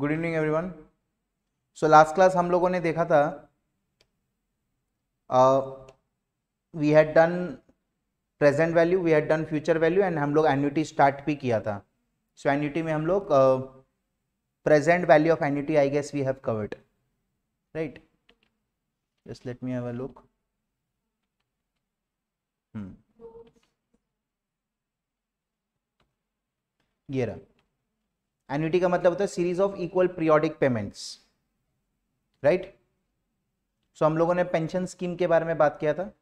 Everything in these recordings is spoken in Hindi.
Good evening everyone so last class हम लोगों ने देखा था we had done present value we had done future value and हम लोग एन्यूटी स्टार्ट भी किया था सो so, एन्यूटी में हम लोग present value of annuity I guess we have covered right just let me have a look ये रहा एन्यूटी का मतलब होता है series of equal periodic payments right so हम लोगों ने पेंशन स्कीम के बारे में बात किया था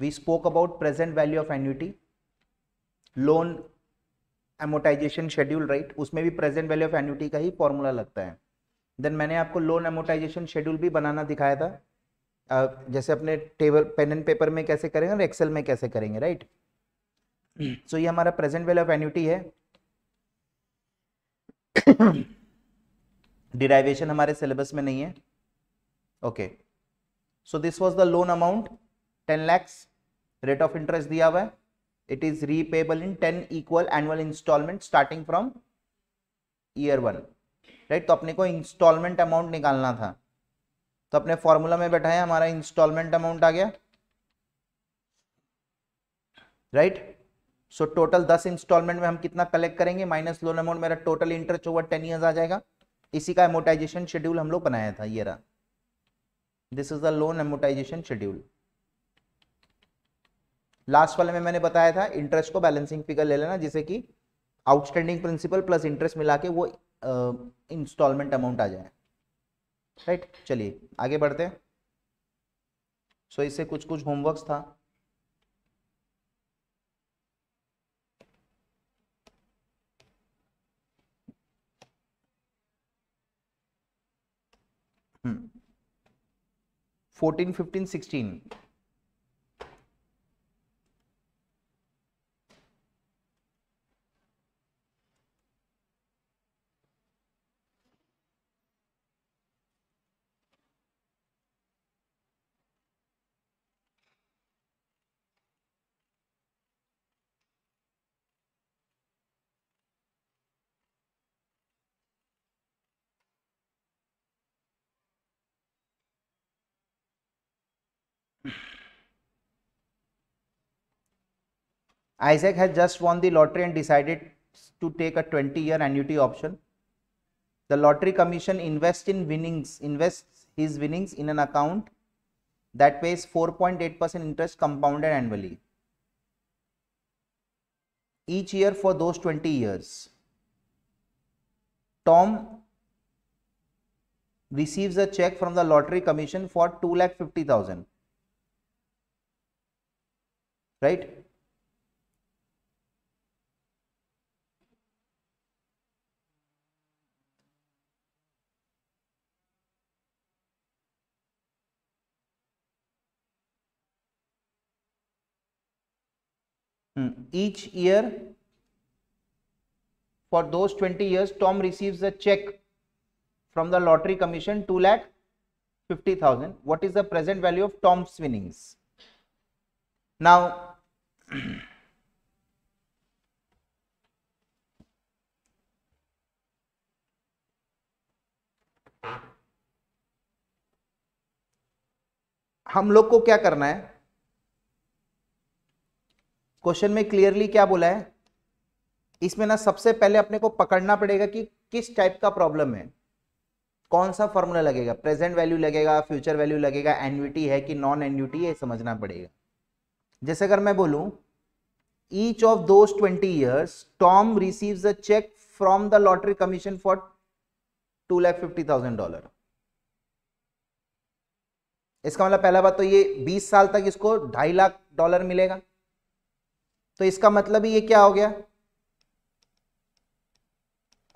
we spoke about present value of annuity loan amortisation schedule right उसमें भी प्रेजेंट वैल्यू ऑफ एन्यूटी का ही फॉर्मूला लगता है देन मैंने आपको लोन एमोटाइजेशन शेड्यूल भी बनाना दिखाया था uh, जैसे अपने टेबल पेन एंड पेपर में कैसे करेंगे और एक्सेल में कैसे करेंगे right right? So hmm. so, ये हमारा प्रेजेंट वैल्यू ऑफ एन्यूटी है डिराइवेशन हमारे सिलेबस में नहीं है okay so this was the loan amount ten lakhs rate of interest दिया हुआ है it is repayable in ten equal annual instalment starting from year one right तो अपने को इंस्टॉलमेंट अमाउंट निकालना था तो अपने फॉर्मूला में बैठाया हमारा इंस्टॉलमेंट अमाउंट आ गया राइट right? सो टोटल दस इंस्टॉलमेंट में हम कितना कलेक्ट करेंगे माइनस लोन अमाउंट मेरा total interest over ten years आ जाएगा इसी का एमोटाइजेशन शेड्यूल हम लोग बनाया था ये रहा this is the loan amortisation schedule last वाले में मैंने बताया था इंटरेस्ट को बैलेंसिंग फिगर ले लेना जिसे कि आउटस्टैंडिंग प्रिंसिपल प्लस इंटरेस्ट मिला के वो इंस्टॉलमेंट अमाउंट आ जाए राइट right? चलिए आगे बढ़ते हैं सो so, इससे कुछ कुछ होमवर्क था 14 15 16 Isaac has just won the lottery and decided to take a 20 year annuity option. The lottery commission invests in winnings, invests his winnings in an account that pays 4.8% interest compounded annually each year for those 20 years. Tom receives a check from the lottery commission for 2,50,000. Right? each year for those 20 years tom receives a check from the lottery commission 2 lakh 50000 what is the present value of tom's winnings now हम लोग को क्या करना है क्वेश्चन में क्लियरली क्या बोला है इसमें ना सबसे पहले अपने को पकड़ना पड़ेगा कि किस टाइप का प्रॉब्लम है कौन सा फॉर्मूला लगेगा प्रेजेंट वैल्यू लगेगा फ्यूचर वैल्यू लगेगा एनयूटी है कि नॉन एनयूटी है समझना पड़ेगा जैसे अगर मैं बोलूं each of those twenty years Tom receives a cheque from the lottery commission for two lakh fifty thousand dollar इसका मतलब पहला बात तो ये बीस साल तक इसको ढाई लाख डॉलर मिलेगा तो इसका मतलब ये क्या हो गया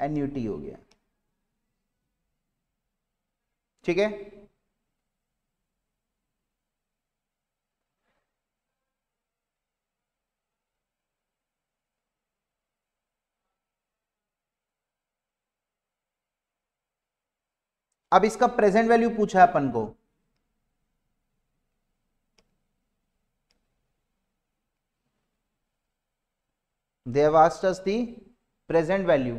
एन्यूटी हो गया ठीक है अब इसका प्रेजेंट वैल्यू पूछा है अपन को they have asked us the present value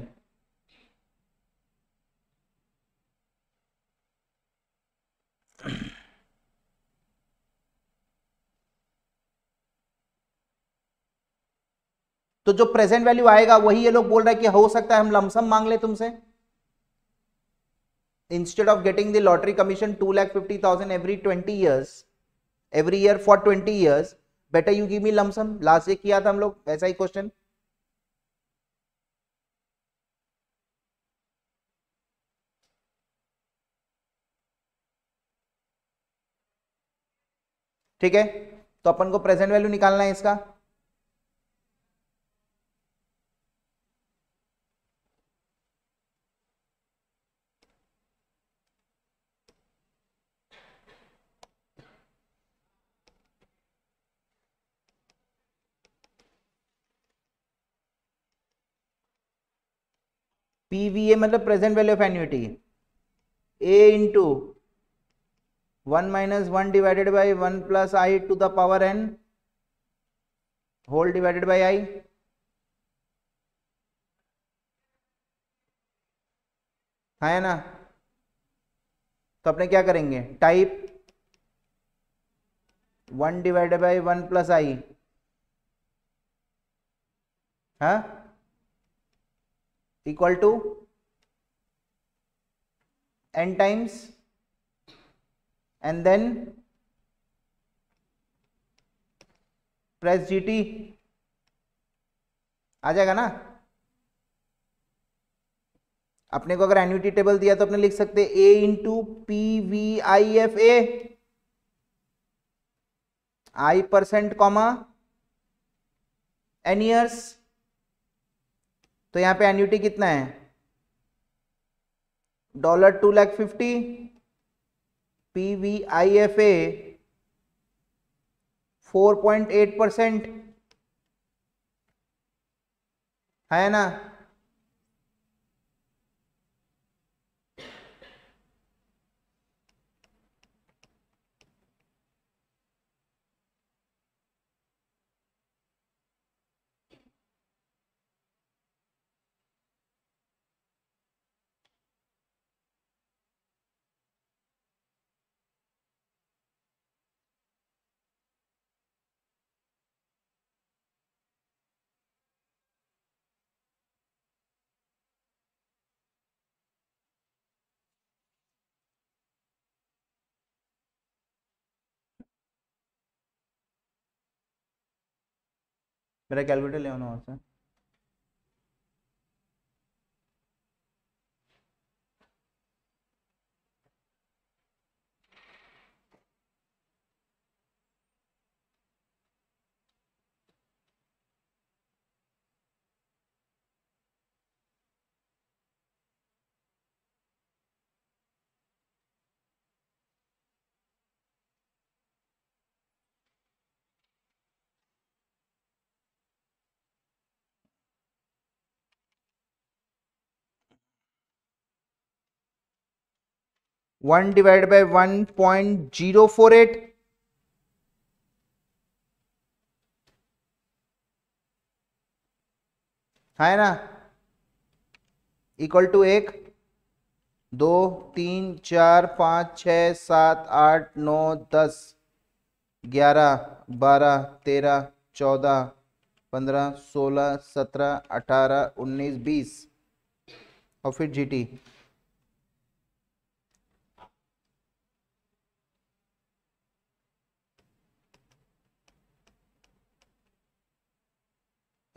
तो जो प्रेजेंट वैल्यू आएगा वही ये लोग बोल रहे हैं कि हो सकता है हम लमसम मांग ले तुमसे instead of getting the lottery commission two lakh fifty thousand every twenty years every year for twenty years better you give me lump sum last ये किया था हम लोग ऐसा ही क्वेश्चन ठीक है तो अपन को प्रेजेंट वैल्यू निकालना है इसका पीवीए मतलब present value of annuity a into one minus one divided by one plus I to the power n whole divided by i है ना तो अपने क्या करेंगे type one divided by one plus i है हाँ? Equal to n times and then press GT आ जाएगा ना अपने को अगर एन्यूटी टेबल दिया तो अपने लिख सकते a into P V I F A I percent comma N years तो यहां पे एन्यूटी कितना है dollar two lakh fifty P V I F A four point eight percent है ना मेरा कैलकुलेटर ले आना वहाँ से one divide by one point zero four eight है ना इक्वल टू एक दो तीन चार पांच छ सात आठ नौ दस ग्यारह बारह तेरह चौदह पंद्रह सोलह सत्रह अठारह उन्नीस बीस और फिर जीटी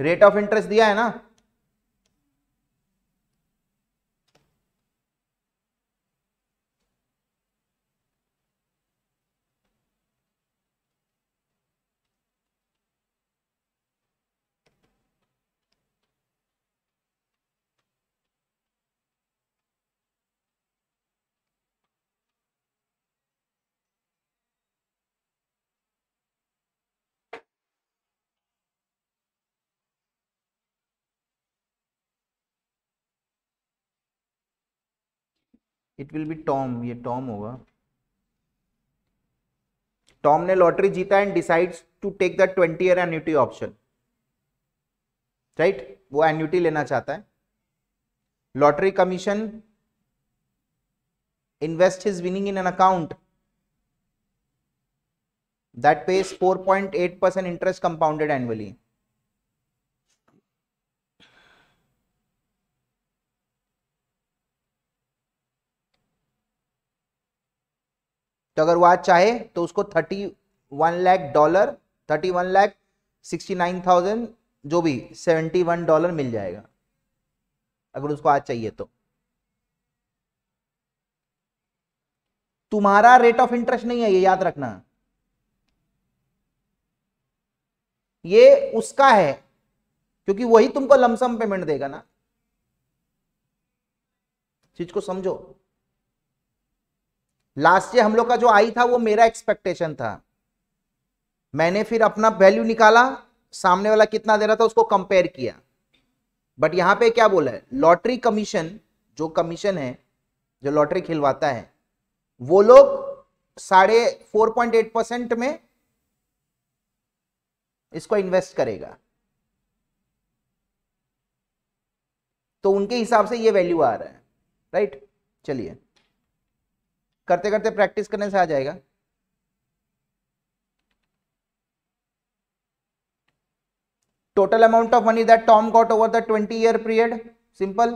रेट ऑफ इंटरेस्ट दिया है ना इट विल बी टॉम ये टॉम होगा टॉम ने लॉटरी जीता and decides to take the twenty year annuity option right वो एन्यूटी लेना चाहता है lottery commission in an account that pays four point eight 4.8% interest compounded annually तो अगर वो आज चाहे तो उसको thirty one lakh dollar thirty one lakh sixty nine thousand जो भी सेवेंटी वन डॉलर मिल जाएगा अगर उसको आज चाहिए तो तुम्हारा रेट ऑफ इंटरेस्ट नहीं है ये याद रखना ये उसका है क्योंकि वही तुमको लमसम पेमेंट देगा ना चीज को समझो लास्ट ईयर हम लोग का जो आई था वो मेरा एक्सपेक्टेशन था मैंने फिर अपना वैल्यू निकाला सामने वाला कितना दे रहा था उसको कंपेयर किया बट यहां पे क्या बोला है लॉटरी कमीशन जो कमीशन है जो लॉटरी खिलवाता है वो लोग साढ़े फोर पॉइंट एट परसेंट में इसको इन्वेस्ट करेगा तो उनके हिसाब से ये वैल्यू आ रहा है राइट चलिए करते करते प्रैक्टिस करने से आ जाएगा total amount of money that Tom got over the twenty year period simple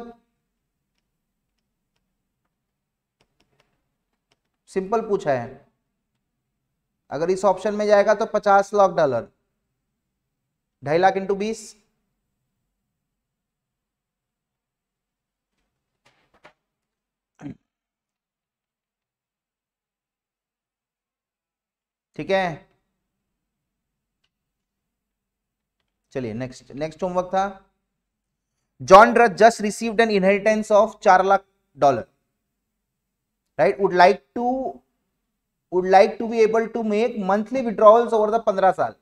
simple पूछा है अगर इस ऑप्शन में जाएगा तो पचास लाख डॉलर ढाई लाख इंटू बीस ठीक है चलिए नेक्स्ट नेक्स्ट होमवर्क था John Drath just received an inheritance of चार lakh dollar right would like to would like to be able to make monthly withdrawals over the पंद्रह साल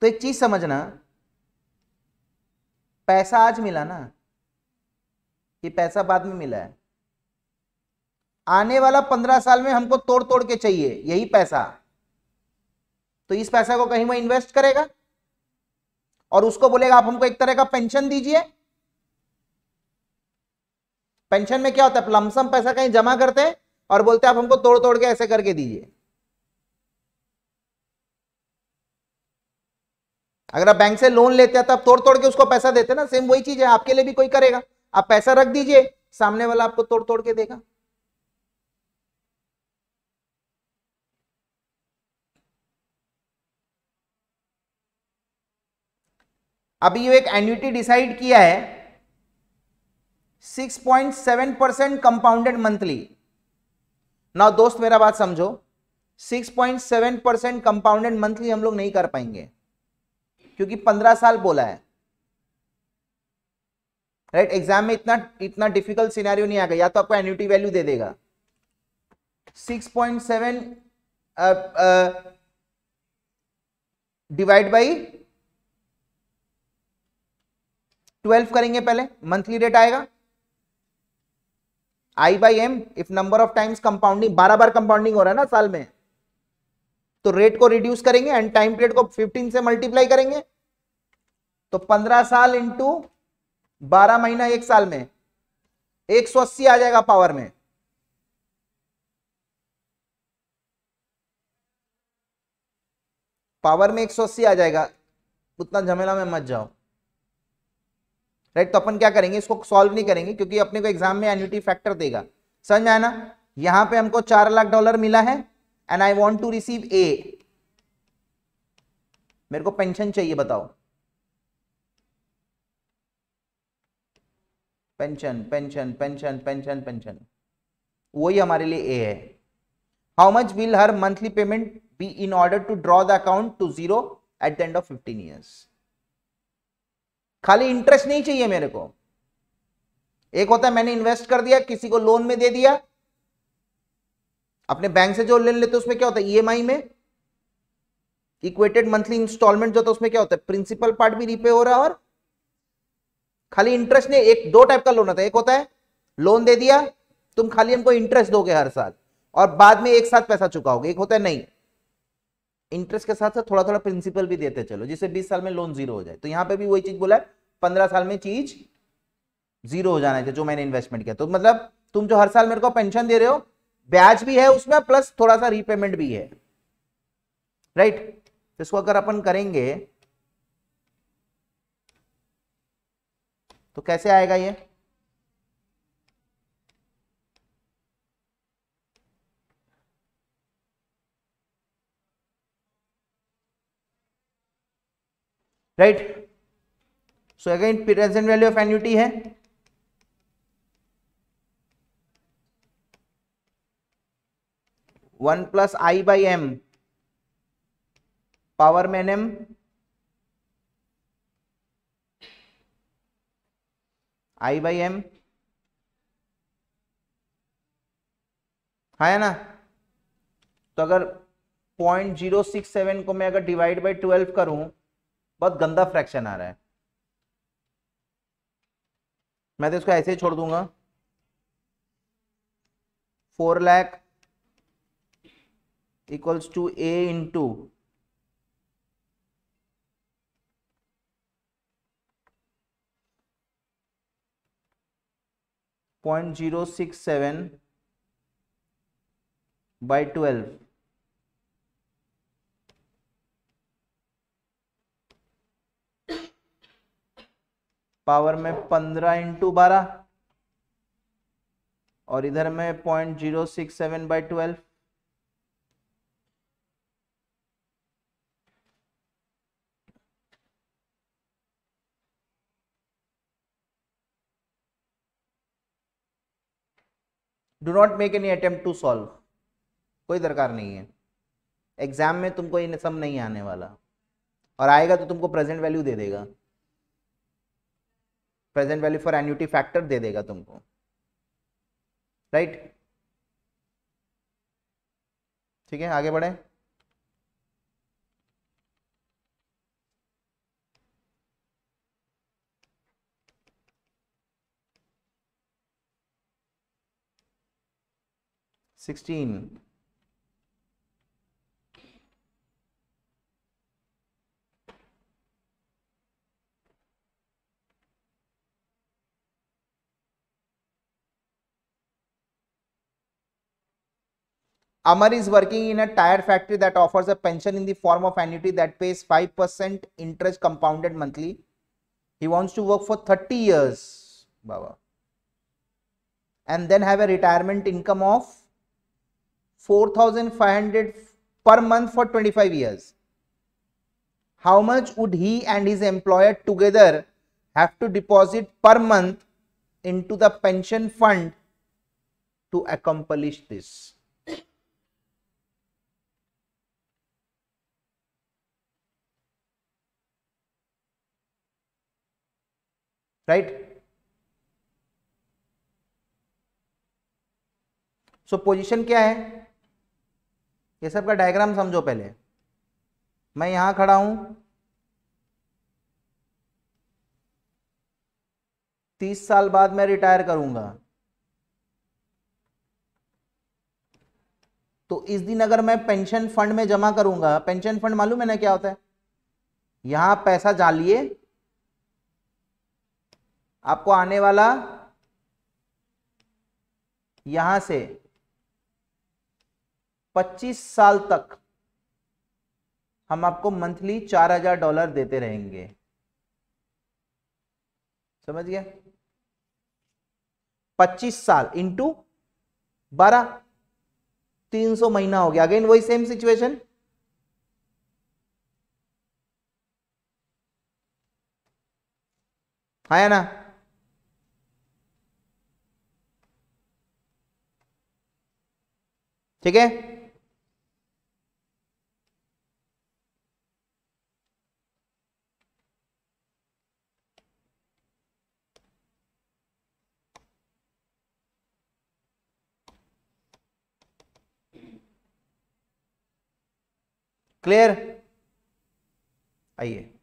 तो एक चीज समझना पैसा आज मिला ना ये पैसा बाद में मिला है आने वाला पंद्रह साल में हमको तोड़ तोड़ के चाहिए यही पैसा तो इस पैसा को कहीं वो इन्वेस्ट करेगा और उसको बोलेगा आप हमको एक तरह का पेंशन दीजिए पेंशन में क्या होता है लमसम पैसा कहीं जमा करते हैं और बोलते हैं आप हमको तोड़ तोड़ के ऐसे करके दीजिए अगर आप बैंक से लोन लेते हैं तो आप तोड़ तोड़ के उसको पैसा देते ना सेम वही चीज है आपके लिए भी कोई करेगा आप पैसा रख दीजिए सामने वाला आपको तोड़ तोड़ के देगा अभी ये एक एन्यूटी डिसाइड किया है 6.7 परसेंट कंपाउंडेड मंथली ना दोस्त मेरा बात समझो 6.7 परसेंट कंपाउंडेड मंथली हम लोग नहीं कर पाएंगे क्योंकि 15 साल बोला है राइट right? एग्जाम में इतना इतना डिफिकल्ट सिनेरियो नहीं आएगा या तो आपको एन्यूटी वैल्यू दे देगा 6.7 डिवाइड बाई ट्वेल्व करेंगे पहले मंथली रेट आएगा i by m if number of times compounding बारह बार कंपाउंडिंग हो रहा है ना साल में तो रेट को रिड्यूस करेंगे एंड टाइम पीरियड को 15 से मल्टीप्लाई करेंगे तो 15 साल इंटू बारह महीना एक साल में अस्सी आ जाएगा पावर में पावर में 180 आ जाएगा उतना झमेला में मत जाओ राइट तो अपन क्या करेंगे इसको सॉल्व नहीं हम्म। करेंगे क्योंकि अपने को एग्जाम में एन्यूटी फैक्टर देगा समझ में आया ना यहां पे हमको चार लाख डॉलर मिला है and I want to receive a मेरे को पेंशन चाहिए बताओ pension pension pension pension pension वही हमारे लिए ए है how much will her monthly payment be in order to draw the account to zero at the end of fifteen years खाली इंटरेस्ट नहीं चाहिए मेरे को एक होता है मैंने इन्वेस्ट कर दिया किसी को लोन में दे दिया अपने बैंक से जो लोन लेते उसमें क्या होता है ईएमआई e में इक्वेटेड मंथली इंस्टॉलमेंट जो होता है उसमें क्या होता है प्रिंसिपल पार्ट भी रीपे हो रहा है और खाली इंटरेस्ट नहीं एक दो टाइप का लोन होता है एक होता है लोन दे दिया तुम खाली हमको इंटरेस्ट दोगे हर साल और बाद में एक साथ पैसा चुकाओगे एक होता है नहीं इंटरेस्ट के साथ साथ थोड़ा थोड़ा प्रिंसिपल भी देते चलो जिससे बीस साल में लोन जीरो हो जाए तो यहाँ पे भी वही चीज बोला है पंद्रह साल में चीज जीरो हो जाना चाहिए जो मैंने इन्वेस्टमेंट किया तो मतलब तुम जो हर साल मेरे को पेंशन दे रहे हो ब्याज भी है उसमें प्लस थोड़ा सा रीपेमेंट भी है राइट तो इसको अगर अपन करेंगे तो कैसे आएगा ये right so again present value of annuity है one plus I by m power n m i by m है ना तो अगर पॉइंट जीरो सिक्स सेवन को मैं अगर डिवाइड बाई ट्वेल्व करूं बहुत गंदा फ्रैक्शन आ रहा है मैं तो इसको ऐसे ही छोड़ दूंगा four lakh equals to a into point zero six seven by twelve power में पंद्रह इंटू बारह और इधर में point zero six seven by twelve do not make any attempt to solve कोई दरकार नहीं है एग्जाम में तुमको ये सब नहीं आने वाला और आएगा तो तुमको प्रेजेंट वैल्यू दे देगा present value for annuity factor दे देगा तुमको राइट right? ठीक है आगे बढ़े sixteen Amar is working in a tire factory that offers a pension in the form of annuity that pays 5% interest compounded monthly. He wants to work for 30 years, Baba. And then have a retirement income of 4500 per month for 25 years. How much would he and his employer together have to deposit per month into the pension fund to accomplish this? right so so, position क्या है ये सब का डायग्राम समझो पहले मैं यहां खड़ा हूं तीस साल बाद मैं रिटायर करूंगा तो इस दिन अगर मैं पेंशन फंड में जमा करूंगा पेंशन फंड मालूम है ना क्या होता है यहां पैसा जालिए आपको आने वाला यहां से 25 साल तक हम आपको मंथली 4000 डॉलर देते रहेंगे समझ गया 25 साल इंटू बारह तीन सौ महीना हो गया अगेन वही सेम सिचुएशन है ना ठीक है क्लियर आइए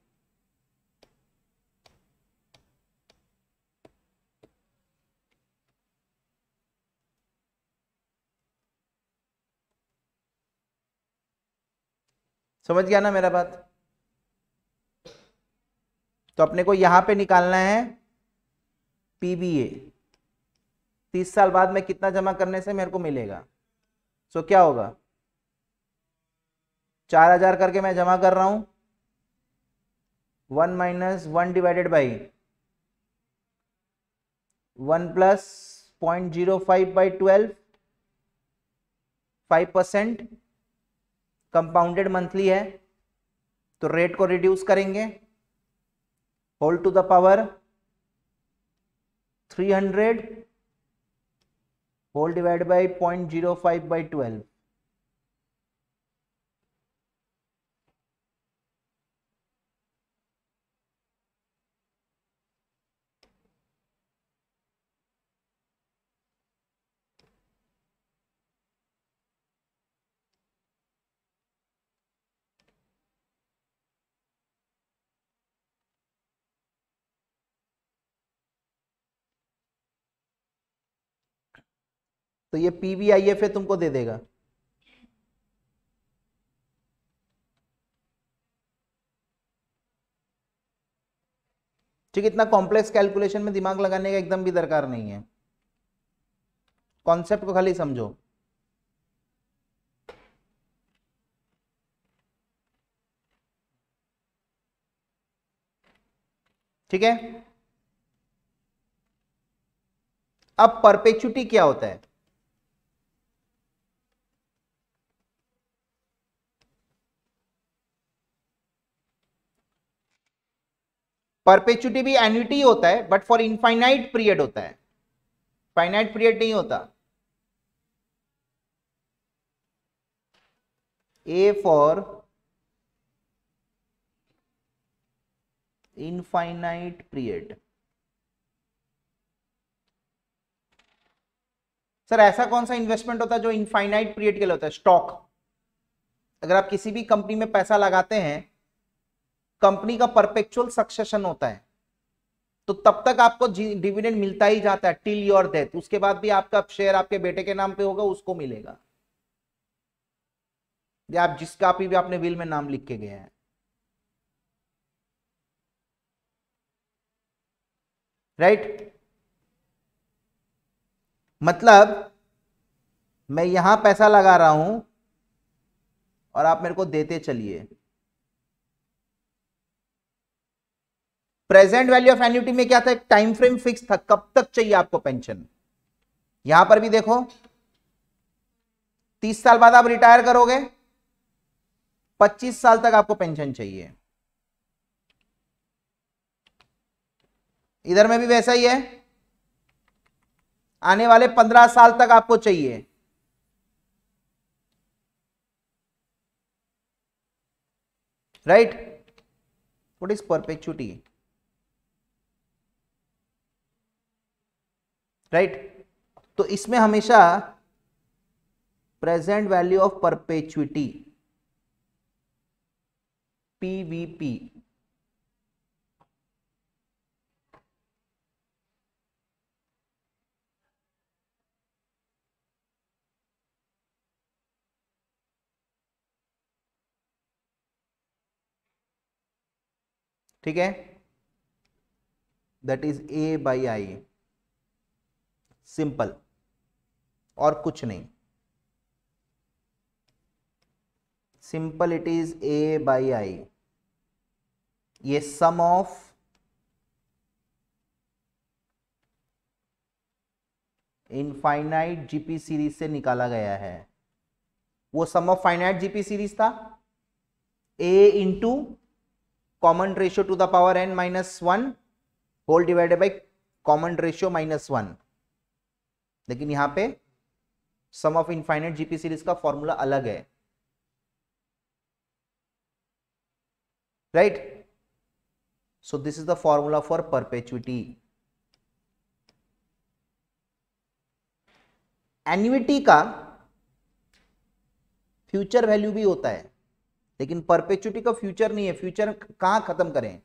समझ गया ना मेरा बात तो अपने को यहां पे निकालना है पीबीए तीस साल बाद में कितना जमा करने से मेरे को मिलेगा सो क्या होगा चार हजार करके मैं जमा कर रहा हूं one minus one divided by one plus point zero five by twelve five percent compounded monthly है तो रेट को रिड्यूस करेंगे whole to the power 300 whole divide by point zero five by twelve तो ये P B I F A तुमको दे देगा ठीक इतना कॉम्प्लेक्स कैलकुलेशन में दिमाग लगाने का एकदम भी दरकार नहीं है कॉन्सेप्ट को खाली समझो ठीक है अब परपेचुटी क्या होता है परपेचुटी भी एन्यूटी होता है बट फॉर इनफाइनाइट पीरियड होता है फाइनाइट पीरियड नहीं होता a for infinite period sir ऐसा कौन सा इन्वेस्टमेंट होता है जो इनफाइनाइट पीरियड के लिए होता है स्टॉक अगर आप किसी भी कंपनी में पैसा लगाते हैं कंपनी का परपेक्चुअल सक्सेशन होता है तो तब तक आपको डिविडेंड मिलता ही जाता है टिल योर डेथ उसके बाद भी आपका शेयर आपके बेटे के नाम पे होगा उसको मिलेगा आप जिस कापी भी आपने विल में नाम लिख के गए हैं राइट मतलब मैं यहां पैसा लगा रहा हूं और आप मेरे को देते चलिए प्रेजेंट वैल्यू ऑफ एन्यूटी में क्या था एक टाइम फ्रेम फिक्स था कब तक चाहिए आपको पेंशन यहां पर भी देखो तीस साल बाद आप रिटायर करोगे पच्चीस साल तक आपको पेंशन चाहिए इधर में भी वैसा ही है आने वाले पंद्रह साल तक आपको चाहिए right what is perpetuity right तो इसमें हमेशा present value of perpetuity PVP ठीक है that is A by I simple और कुछ नहीं simple it is A by I ये sum of infinite GP series से निकाला गया है वो sum of finite GP series था A into common ratio to the power N minus one whole divided by common ratio minus one लेकिन यहां पे sum of infinite GP series का फॉर्मूला अलग है right so this is the formula for perpetuity annuity का फ्यूचर वैल्यू भी होता है लेकिन परपेचुटी का फ्यूचर नहीं है फ्यूचर कहां खत्म करें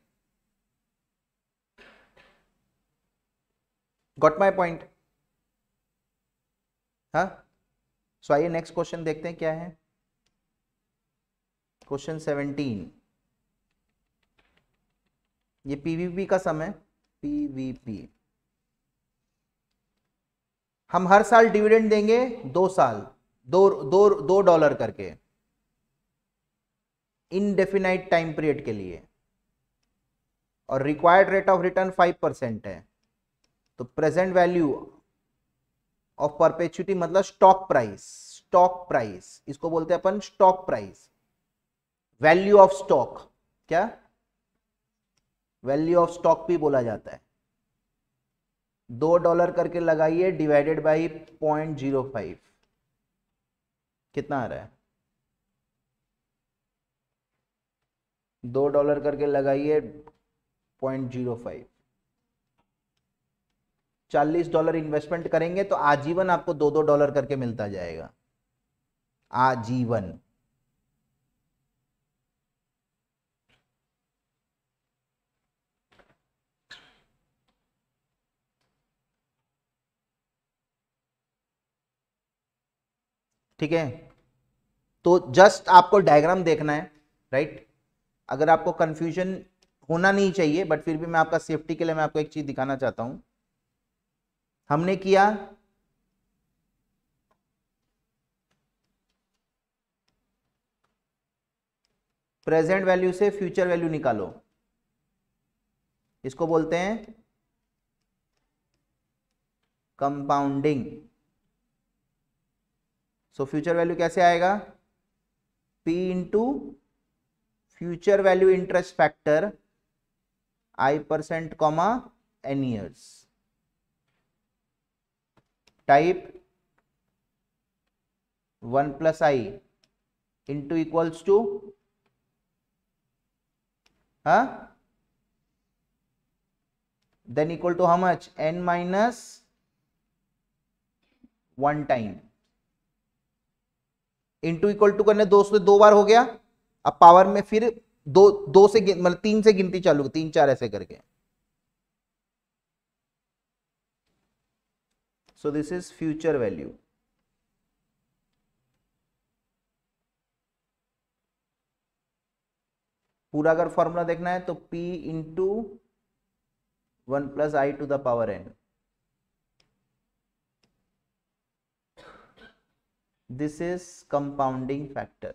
गॉट माय पॉइंट हाँ सो आइए नेक्स्ट क्वेश्चन देखते हैं क्या है क्वेश्चन सेवनटीन ये पीवीपी का समय पीवीपी हम हर साल डिविडेंड देंगे दो साल दो दो दो डॉलर करके इनडेफिनाइट टाइम पीरियड के लिए और required rate of return five percent है तो प्रेजेंट वैल्यू ऑफ परपेचुटी मतलब स्टॉक प्राइस स्टॉक प्राइस इसको बोलते हैं अपन stock price value of stock क्या वैल्यू ऑफ स्टॉक भी बोला जाता है दो डॉलर करके लगाइए divided by point zero five कितना आ रहा है दो डॉलर करके लगाइए पॉइंट जीरो फाइव चालीस डॉलर इन्वेस्टमेंट करेंगे तो आजीवन आपको दो दो डॉलर करके मिलता जाएगा आजीवन ठीक है तो जस्ट आपको डायग्राम देखना है राइट अगर आपको कंफ्यूजन होना नहीं चाहिए बट फिर भी मैं आपका सेफ्टी के लिए मैं आपको एक चीज दिखाना चाहता हूं हमने किया प्रेजेंट वैल्यू से फ्यूचर वैल्यू निकालो इसको बोलते हैं कंपाउंडिंग सो फ्यूचर वैल्यू कैसे आएगा P into future value interest factor I percent comma N years type one plus I into equals to then equal to how much N minus one time into equal to करने दो से दो बार हो गया अब पावर में फिर दो दो से मतलब तीन से गिनती चालू तीन चार ऐसे करके So this is future value. पूरा अगर फॉर्मूला देखना है तो P into one plus I to the power N this is compounding factor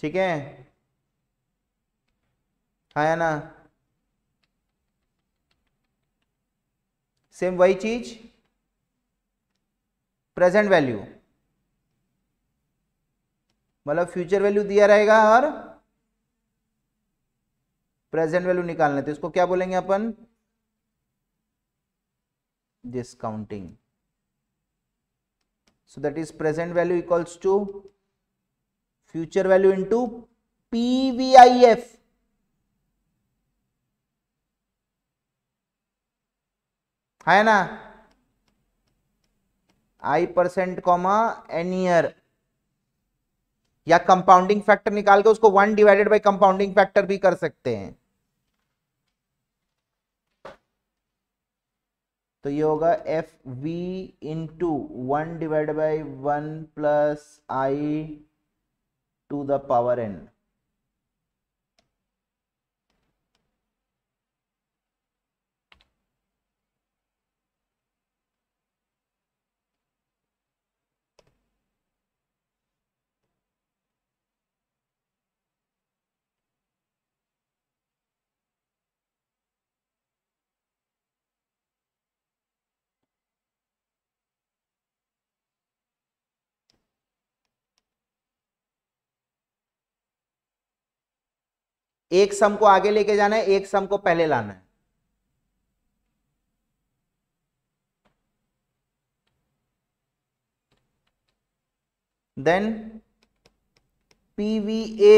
ठीक है आया ना सेम वही चीज प्रेजेंट वैल्यू मतलब फ्यूचर वैल्यू दिया रहेगा और प्रेजेंट वैल्यू निकालना तो इसको क्या बोलेंगे अपन discounting so that is present value equals to future value into PVIF है ना I percent comma N year या कंपाउंडिंग फैक्टर निकाल के उसको one divided by compounding factor भी कर सकते हैं तो ये होगा F V into one divide by one plus I to the power n एक सम को आगे लेके जाना है एक सम को पहले लाना है then PVA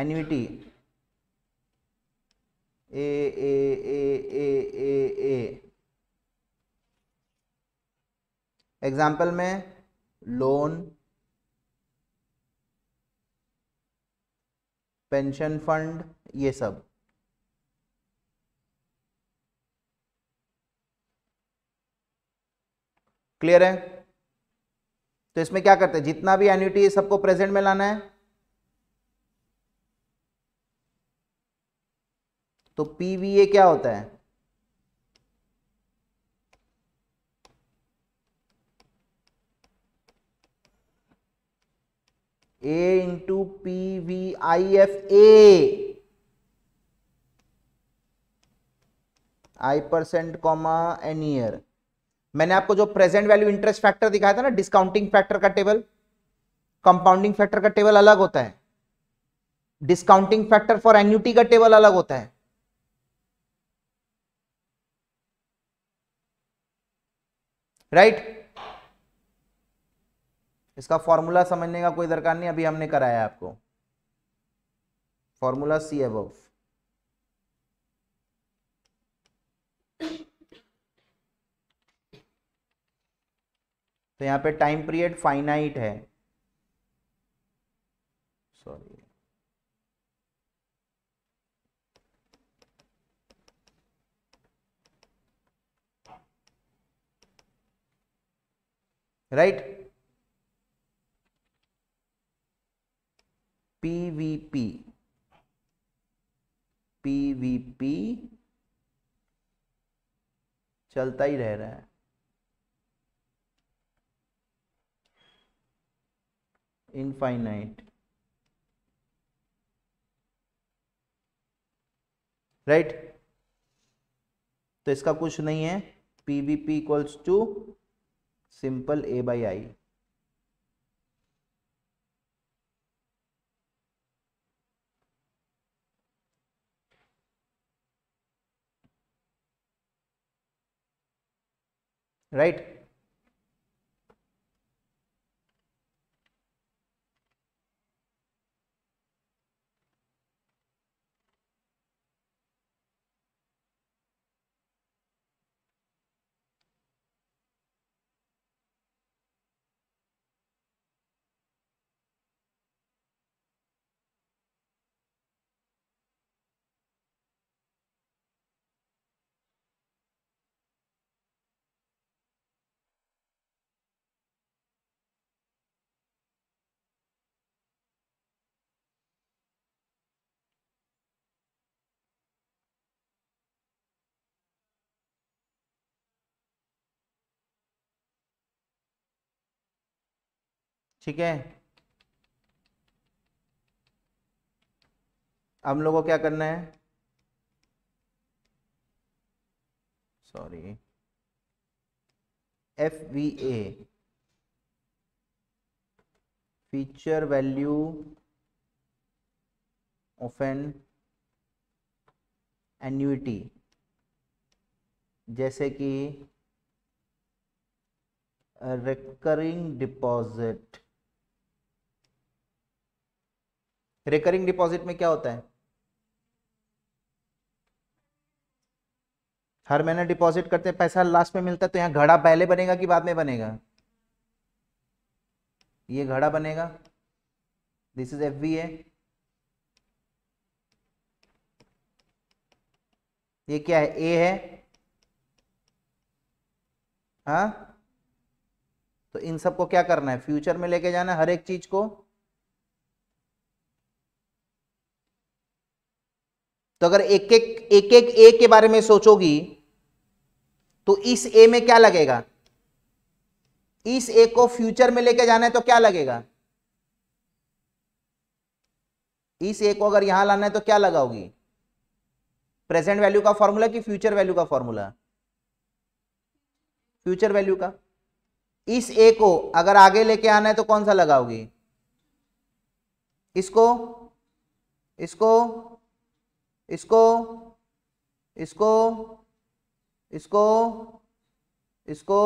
annuity A A A A A A example में लोन पेंशन फंड ये सब क्लियर है तो इसमें क्या करते हैं जितना भी एन्यूटी सबको प्रेजेंट में लाना है तो पीवीए क्या होता है A into P V I F A I percent comma N year मैंने आपको जो प्रेजेंट वैल्यू इंटरेस्ट फैक्टर दिखाया था ना डिस्काउंटिंग फैक्टर का टेबल कंपाउंडिंग फैक्टर का टेबल अलग होता है डिस्काउंटिंग फैक्टर फॉर एन्यूटी का टेबल अलग होता है राइट right? इसका फॉर्मूला समझने का कोई दरकार नहीं अभी हमने कराया आपको फॉर्मूला सी एब तो यहां पे टाइम पीरियड फाइनाइट है सॉरी राइट right? वी पीवीपी चलता ही रह रहा है इनफाइनाइट राइट right? तो इसका कुछ नहीं है P V P equals to simple A by I right ठीक है हम लोगों को क्या करना है sorry F V A future value of N annuity जैसे कि रिकरिंग डिपॉजिट रिकरिंग डिपॉजिट में क्या होता है हर महीने डिपॉजिट करते हैं पैसा लास्ट में मिलता है तो यहां घड़ा पहले बनेगा कि बाद में बनेगा ये घड़ा बनेगा this is F B A ये क्या है ए है हा? तो इन सबको क्या करना है फ्यूचर में लेके जाना है हर एक चीज को तो अगर एक एक एक एक ए के बारे में सोचोगी तो इस ए में क्या लगेगा इस ए को फ्यूचर में लेके जाना है तो क्या लगेगा इस ए को अगर यहां लाना है तो क्या लगाओगी प्रेजेंट वैल्यू का फॉर्मूला कि फ्यूचर वैल्यू का फॉर्मूला फ्यूचर वैल्यू का इस ए को अगर आगे लेके आना है तो कौन सा लगाओगी इसको इसको इसको इसको इसको इसको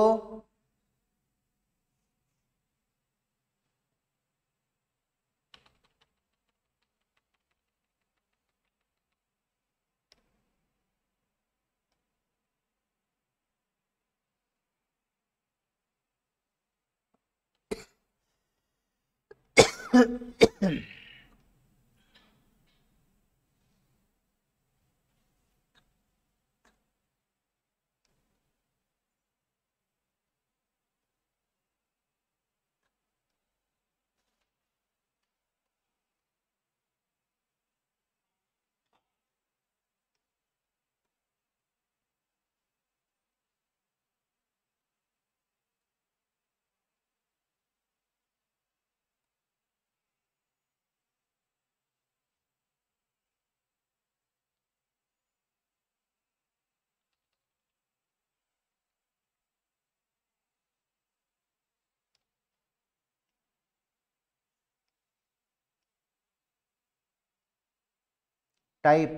type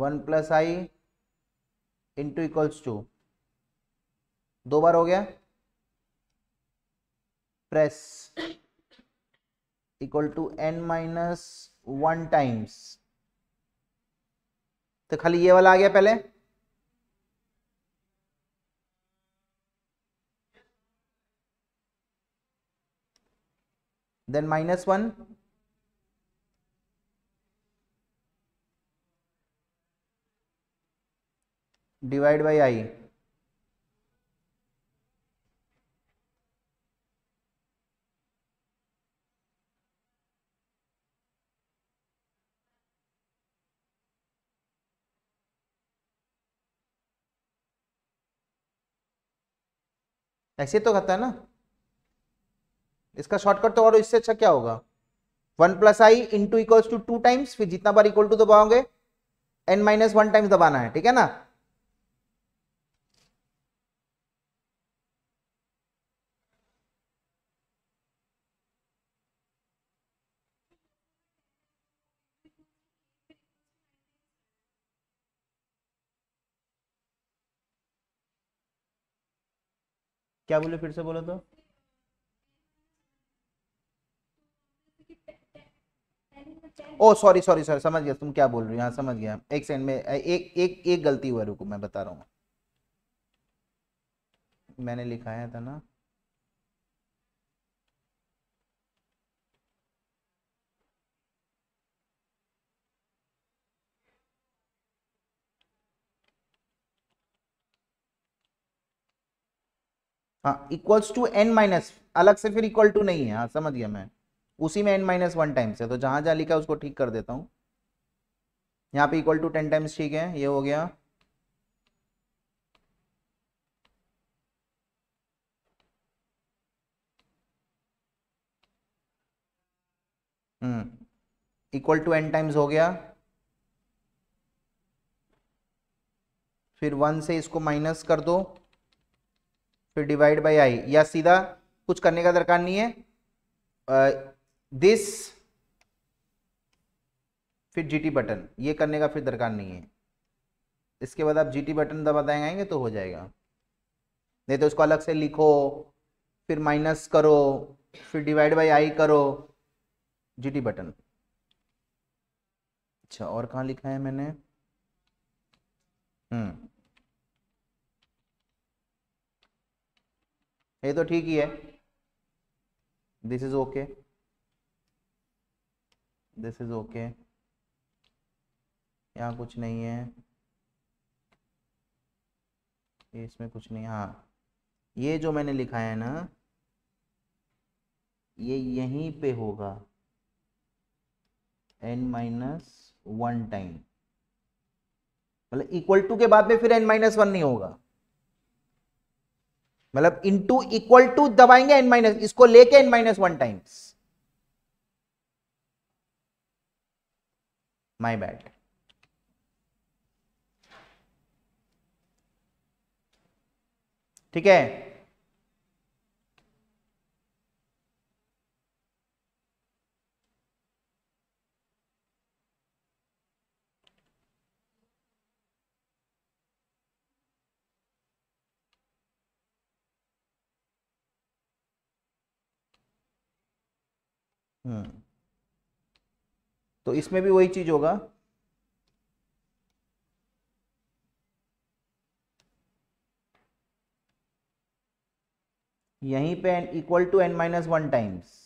one plus I into equals to दो बार हो गया press equal to N minus one times तो खाली ये वाला आ गया पहले then minus one divide by I ऐसे तो कहता है ना इसका शॉर्टकट तो और इससे अच्छा क्या होगा one plus I into equals to to times फिर जितना बार इक्वल टू दबाओगे एन माइनस वन टाइम्स दबाना है ठीक है ना क्या बोले फिर से बोलो तो ओ सॉरी सॉरी सॉरी समझ गया तुम क्या बोल रही हो हाँ समझ गया एक सेकंड में एक एक एक गलती हुआ रुको मैं बता रहा हूँ मैंने लिखाया था ना हाँ इक्वल्स टू एन माइनस अलग से फिर इक्वल टू नहीं है हाँ समझ गया मैं उसी में एन माइनस वन टाइम्स है तो जहां जहां लिखा है उसको ठीक कर देता हूँ यहाँ पे इक्वल टू टेन टाइम्स ठीक है ये हो गया इक्वल टू एन टाइम्स हो गया फिर वन से इसको माइनस कर दो फिर डिवाइड बाई आई या सीधा कुछ करने का दरकार नहीं है दिस फिर जीटी बटन ये करने का फिर दरकार नहीं है इसके बाद आप जीटी बटन दबा आएंगे तो हो जाएगा नहीं तो उसको अलग से लिखो फिर माइनस करो फिर डिवाइड बाई आई करो जीटी बटन अच्छा और कहाँ लिखा है मैंने हम्म ये तो ठीक ही है this is okay this is okay यहाँ कुछ नहीं है ये इसमें कुछ नहीं हाँ ये जो मैंने लिखा है ना ये यहीं पे होगा एन माइनस वन टाइम मतलब इक्वल टू के बाद में फिर एन माइनस वन नहीं होगा मतलब इनटू इक्वल टू दबाएंगे एन माइनस इसको लेके N minus one times my bad ठीक है हाँ। तो इसमें भी वही चीज़ होगा यहीं पे N equal to N minus one times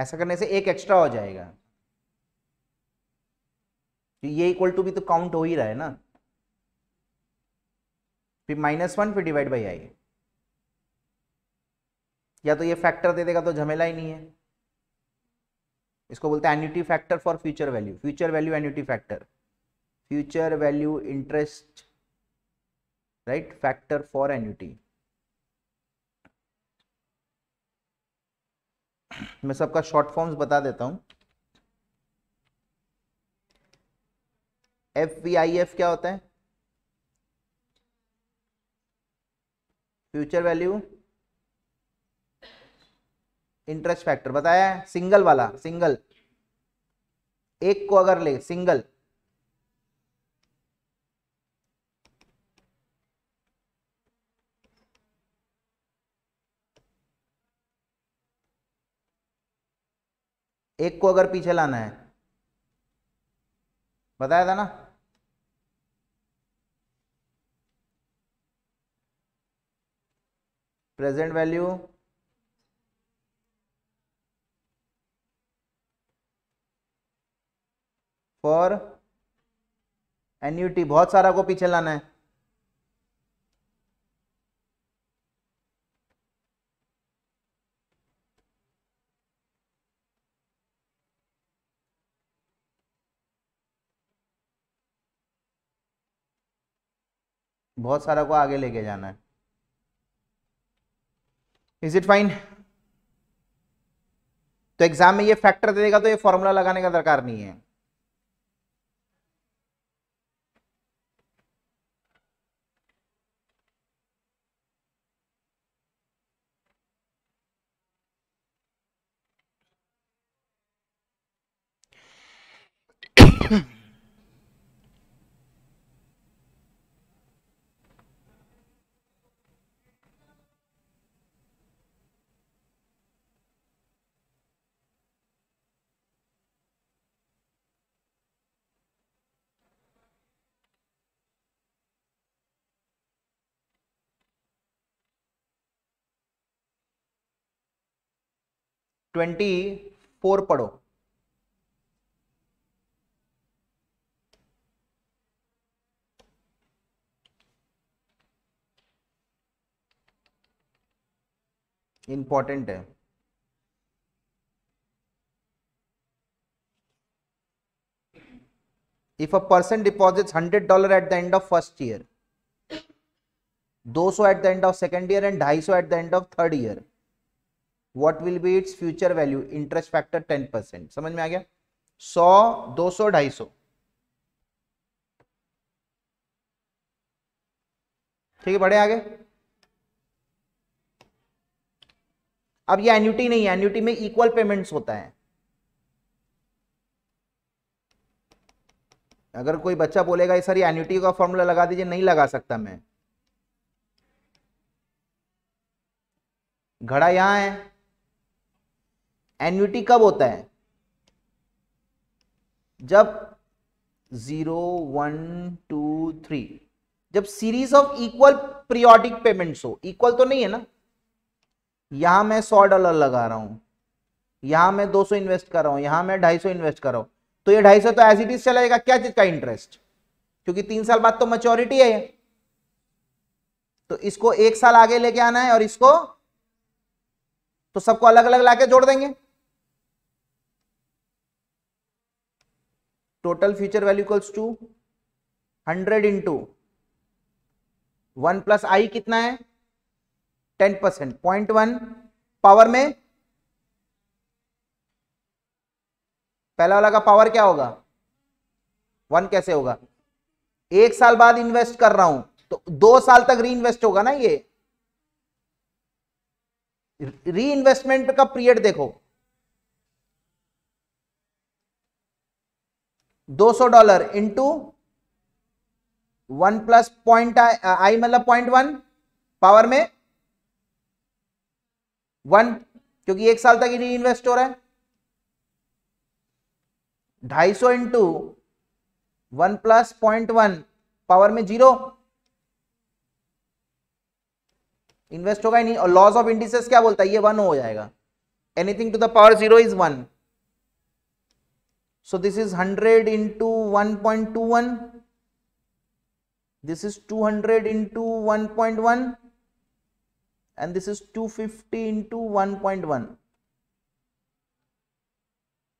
ऐसा करने से एक एक्स्ट्रा हो जाएगा तो ये इक्वल टू भी तो काउंट हो ही रहा है ना फिर माइनस वन फिर डिवाइड बाई आई या तो ये फैक्टर दे देगा तो झमेला ही नहीं है इसको बोलते हैं annuity factor for future value future value annuity factor future value interest right factor for annuity मैं सबका शॉर्ट फॉर्म्स बता देता हूं एफ वी आई एफ क्या होता है फ्यूचर वैल्यू इंटरेस्ट फैक्टर बताया है सिंगल वाला सिंगल एक को अगर ले सिंगल एक को अगर पीछे लाना है बताया था ना प्रेजेंट वैल्यू फॉर एन्यूटी बहुत सारा को पीछे लाना है बहुत सारा को आगे लेके जाना है इज इट फाइन तो एग्जाम में ये फैक्टर दे देगा तो ये फॉर्मूला लगाने का दरकार नहीं है ट्वेंटी फोर पढ़ो इंपॉर्टेंट है if a person deposit hundred dollar at the end of first year दो सौ at the end of second year and ढाई सौ at the end of third year what will be its future value interest factor ten percent समझ में आ गया सौ दो सौ ढाई सौ ठीक है बढ़े आगे अब ये एन्यूटी नहीं है एन्यूटी में इक्वल पेमेंट्स होता है अगर कोई बच्चा बोलेगा सर ये एन्यूटी का फॉर्मूला लगा दीजिए नहीं लगा सकता मैं घड़ा यहां है एन्यूटी कब होता है जब जीरो वन टू थ्री जब series of equal periodic payments हो इक्वल तो नहीं है ना यहां मैं सौ डॉलर लगा रहा हूं यहां मैं दो सौ इन्वेस्ट कर रहा हूं यहां मैं ढाई सौ इन्वेस्ट कर रहा हूं तो ये ढाई सौ तो एज इट इज चलाएगा क्या चीज का इंटरेस्ट क्योंकि तीन साल बाद तो मच्योरिटी है तो इसको एक साल आगे लेके आना है और इसको तो सबको अलग अलग लाके जोड़ देंगे future value value two hundred 100 into one plus I कितना है 10 परसेंट पॉइंट वन पावर में पहला वाला का पावर क्या होगा वन कैसे होगा एक साल बाद इन्वेस्ट कर रहा हूं तो दो साल तक री इन्वेस्ट होगा ना ये री इन्वेस्टमेंट का पीरियड देखो 200 dollar into one plus point I मतलब पॉइंट वन पावर में वन क्योंकि एक साल तक ही इन्वेस्ट हो रहा है ढाई सौ into one plus point one power में जीरो इन्वेस्ट होगा ही नहीं और लॉस ऑफ इंडिसेस क्या बोलता है ये वन हो जाएगा anything to the power zero is one So this is 100 into 1.21. This is 200 into 1.1 and this is 250 into 1.1.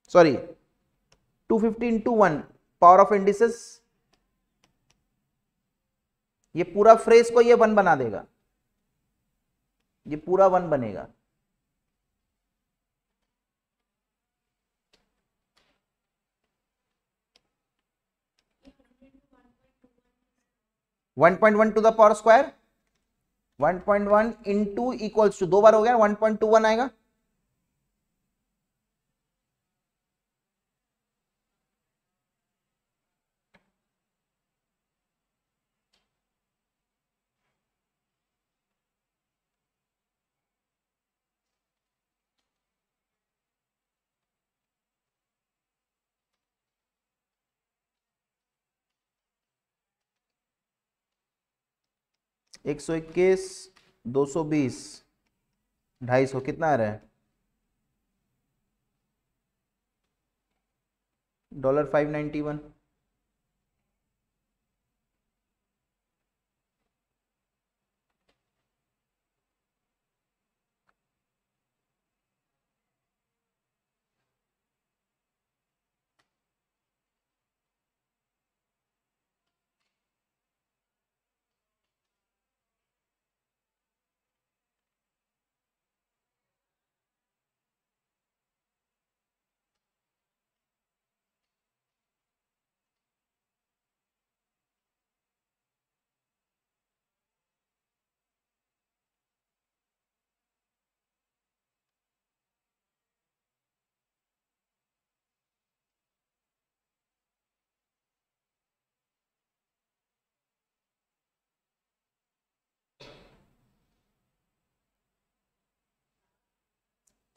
Sorry, 250 into 1 power of indices ये पूरा फ्रेज को ये वन बना देगा ये पूरा वन बनेगा 1.1 to the power square 1.1 point one two equals to दो बार हो गया 1.21 आएगा एक सौ इक्कीस दो सौ बीस ढाई सौ कितना आ रहा है डॉलर फाइव नाइन्टी वन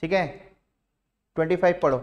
ठीक है ट्वेंटी फाइव पढ़ो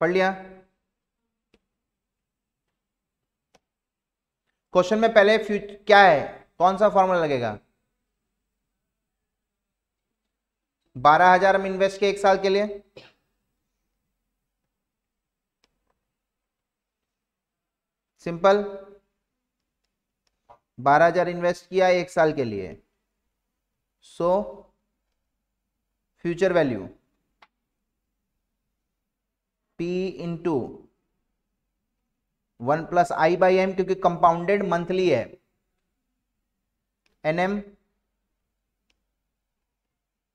पढ़ लिया क्वेश्चन में पहले फ्यूच क्या है कौन सा फॉर्मूला लगेगा बारह हजार हम इन्वेस्ट किए एक साल के लिए सिंपल बारह हजार इन्वेस्ट किया एक साल के लिए so future value P into one plus I by M क्योंकि कंपाउंडेड मंथली है एन एम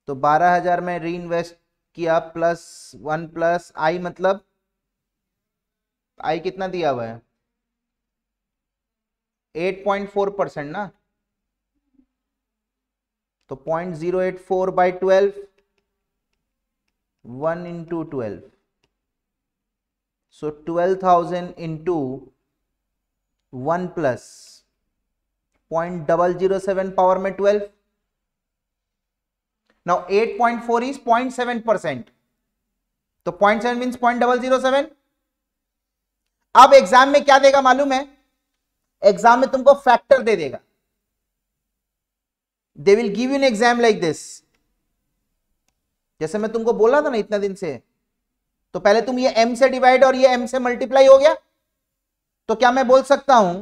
तो बारह हजार में री इन्वेस्ट किया प्लस वन प्लस आई मतलब आई कितना दिया हुआ है एट पॉइंट फोर परसेंट ना तो point zero eight four by twelve one into twelve so twelve thousand into one plus point double zero seven power में twelve now eight point four is point seven percent तो point seven mean point double zero seven अब एग्जाम में क्या देगा मालूम है एग्जाम में तुमको फैक्टर दे देगा they will give you an exam like this जैसे मैं तुमको बोला था ना इतने दिन से तो पहले तुम ये m से डिवाइड और ये m से मल्टीप्लाई हो गया तो क्या मैं बोल सकता हूं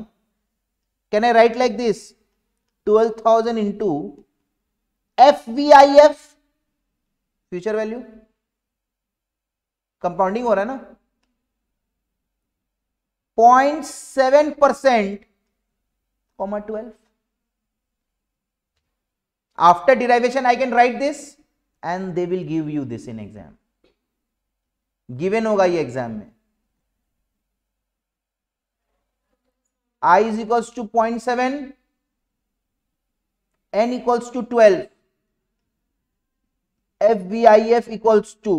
can I write like this twelve thousand into F V I F future value compounding हो रहा है ना point seven percent comma twelve after derivation I can write this and they will give you this in exam given होगा ये एग्जाम में I is equals to point seven N equals to twelve F B I F equals to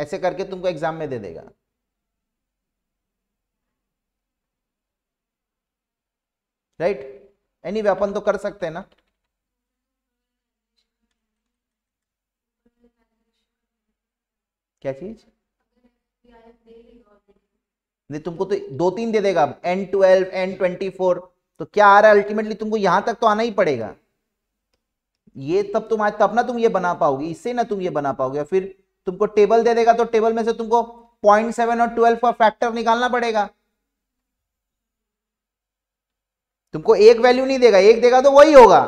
ऐसे करके तुमको एग्जाम में दे देगा राइट एनी वे अपन तो कर सकते हैं ना क्या चीज नहीं तुमको तो दो तीन दे देगा N twelve N twenty four तो क्या आ रहा है अल्टीमेटली तुमको यहां तक तो आना ही पड़ेगा ये तब तुम आज तब ना तुम ये बना पाओगे इससे ना तुम ये बना पाओगे फिर तुमको टेबल दे देगा तो टेबल में से तुमको पॉइंट सेवन और ट्वेल्व का फैक्टर निकालना पड़ेगा तुमको एक वैल्यू नहीं देगा एक देगा तो वही होगा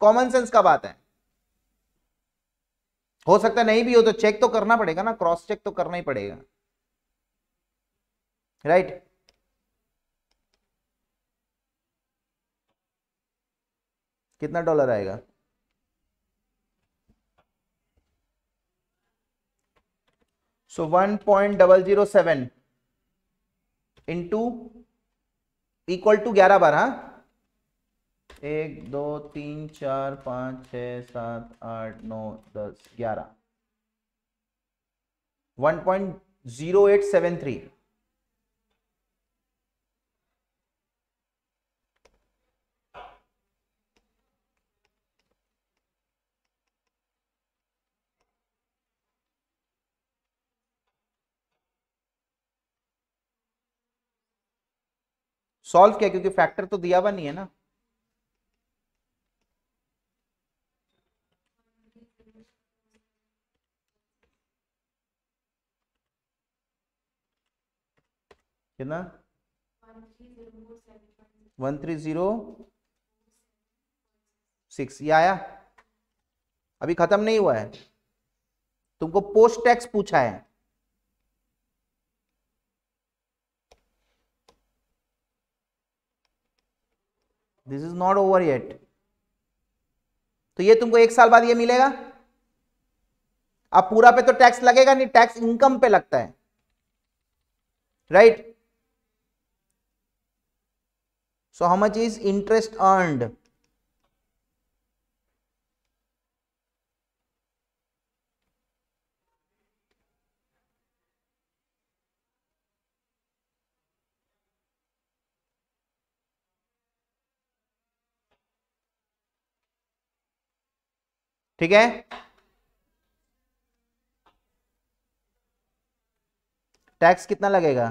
कॉमन सेंस का बात है हो सकता नहीं भी हो तो चेक तो करना पड़ेगा ना क्रॉस चेक तो करना ही पड़ेगा राइट कितना डॉलर आएगा so one point double zero seven into equal to ग्यारह बारह हाँ? एक दो तीन चार पाँच छ सात आठ नौ दस ग्यारह one point zero eight seven three solve किया क्योंकि फैक्टर तो दिया हुआ नहीं है ना कितना वन थ्री जीरो सिक्स ये आया अभी खत्म नहीं हुआ है तुमको पोस्ट टैक्स पूछा है this is not over yet तो ये तुमको एक साल बाद ये मिलेगा अब पूरा पे तो टैक्स लगेगा नहीं टैक्स इनकम पे लगता है right right? so how much is interest earned ठीक है टैक्स कितना लगेगा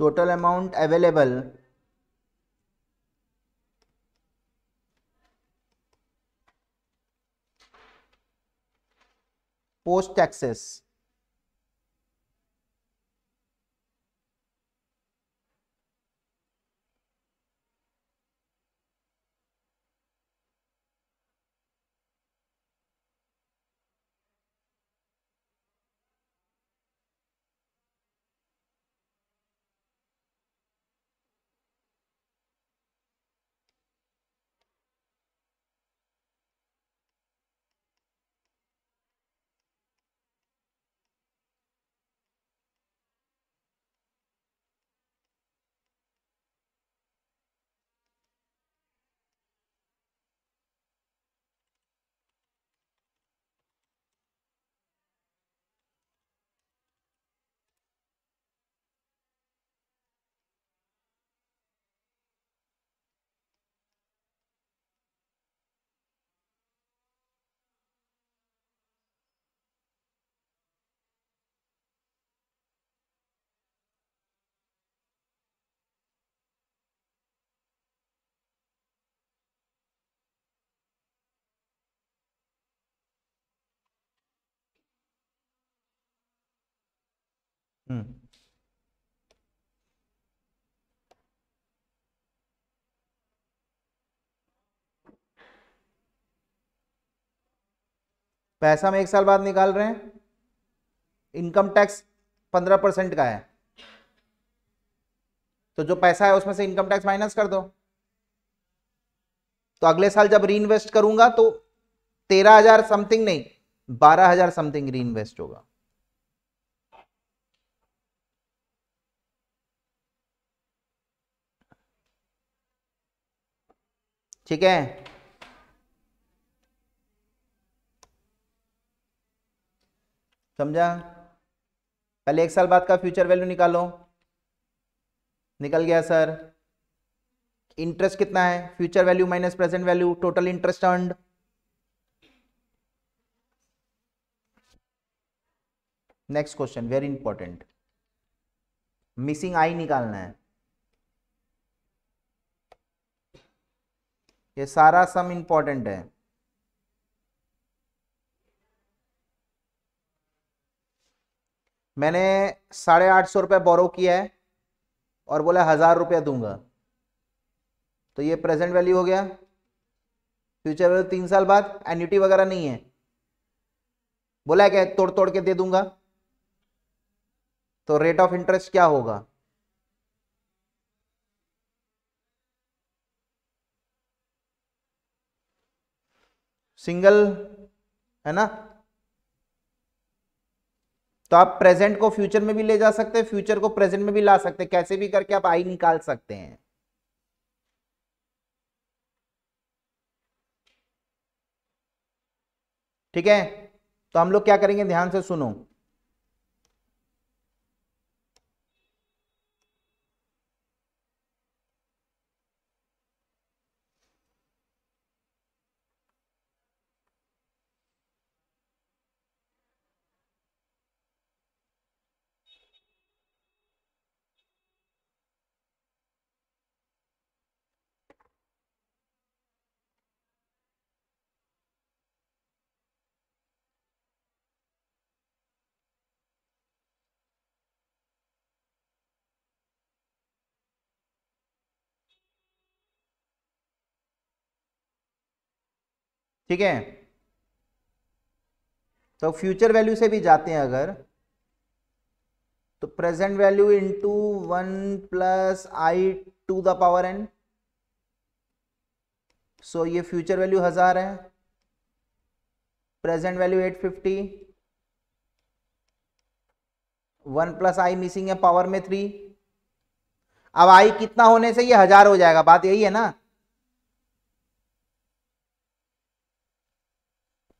total amount available post taxes Hmm. पैसा हम एक साल बाद निकाल रहे हैं इनकम टैक्स पंद्रह परसेंट का है तो जो पैसा है उसमें से इनकम टैक्स माइनस कर दो तो अगले साल जब री इन्वेस्ट करूंगा तो तेरह हजार समथिंग नहीं बारह हजार समथिंग री इन्वेस्ट होगा ठीक है समझा पहले एक साल बाद का फ्यूचर वैल्यू निकालो निकल गया सर इंटरेस्ट कितना है future value minus present value total interest earned next question very important missing I निकालना है ये सारा सम इंपॉर्टेंट है मैंने साढ़े आठ सौ रुपये बोरो किया है और बोला हज़ार रुपया दूंगा तो ये प्रेजेंट वैल्यू हो गया फ्यूचर वैल्यू तीन साल बाद एन्यूटी वगैरह नहीं है बोला क्या तोड़ तोड़ के दे दूंगा तो रेट ऑफ इंटरेस्ट क्या होगा सिंगल है ना तो आप प्रेजेंट को फ्यूचर में भी ले जा सकते हैं फ्यूचर को प्रेजेंट में भी ला सकते हैं कैसे भी करके आप आई निकाल सकते हैं ठीक है तो हम लोग क्या करेंगे ध्यान से सुनो ठीक है तो फ्यूचर वैल्यू से भी जाते हैं अगर तो present value into one plus I to the power N so ये फ्यूचर वैल्यू हजार है present value eight fifty one plus I missing है पावर में थ्री अब आई कितना होने से ये हजार हो जाएगा बात यही है ना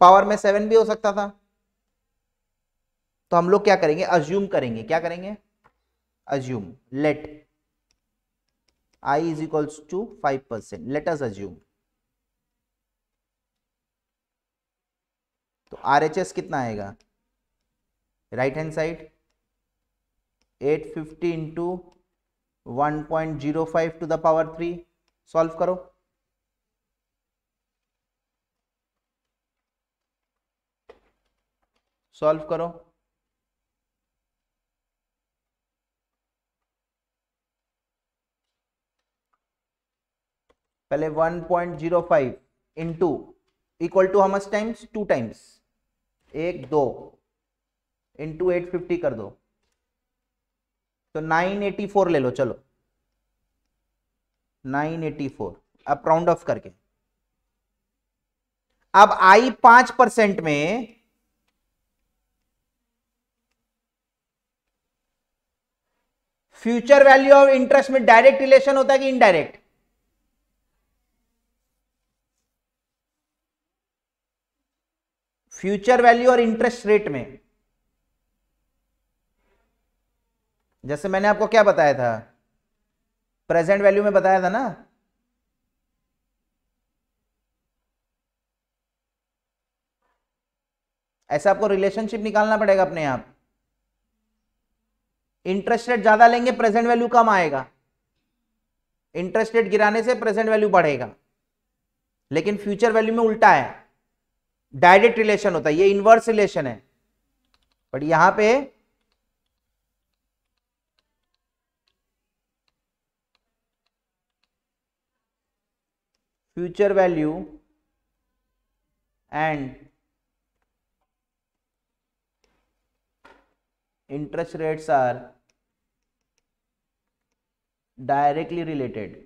पावर में सेवन भी हो सकता था तो हम लोग क्या करेंगे अज्यूम करेंगे क्या करेंगे assume let I is equals to five percent let us assume तो आर एच एस कितना आएगा right hand side eight fifty into one point zero five to the power three solve करो सॉल्व करो पहले 1.05 point zero five into equal to हम टाइम्स टू टाइम्स एक दो इंटू एट फिफ्टी कर दो तो नाइन एटी फोर ले लो चलो नाइन एटी फोर अब राउंड ऑफ करके अब आई पांच परसेंट में फ्यूचर वैल्यू ऑफ इंटरेस्ट में डायरेक्ट रिलेशन होता है कि इनडायरेक्ट फ्यूचर वैल्यू और इंटरेस्ट रेट में जैसे मैंने आपको क्या बताया था प्रेजेंट वैल्यू में बताया था ना ऐसा आपको रिलेशनशिप निकालना पड़ेगा अपने आप इंटरेस्ट रेट ज्यादा लेंगे प्रेजेंट वैल्यू कम आएगा इंटरेस्ट रेट गिराने से प्रेजेंट वैल्यू बढ़ेगा लेकिन फ्यूचर वैल्यू में उल्टा है डायरेक्ट रिलेशन होता है ये इनवर्स रिलेशन है बट यहां पे future value and interest rates are directly related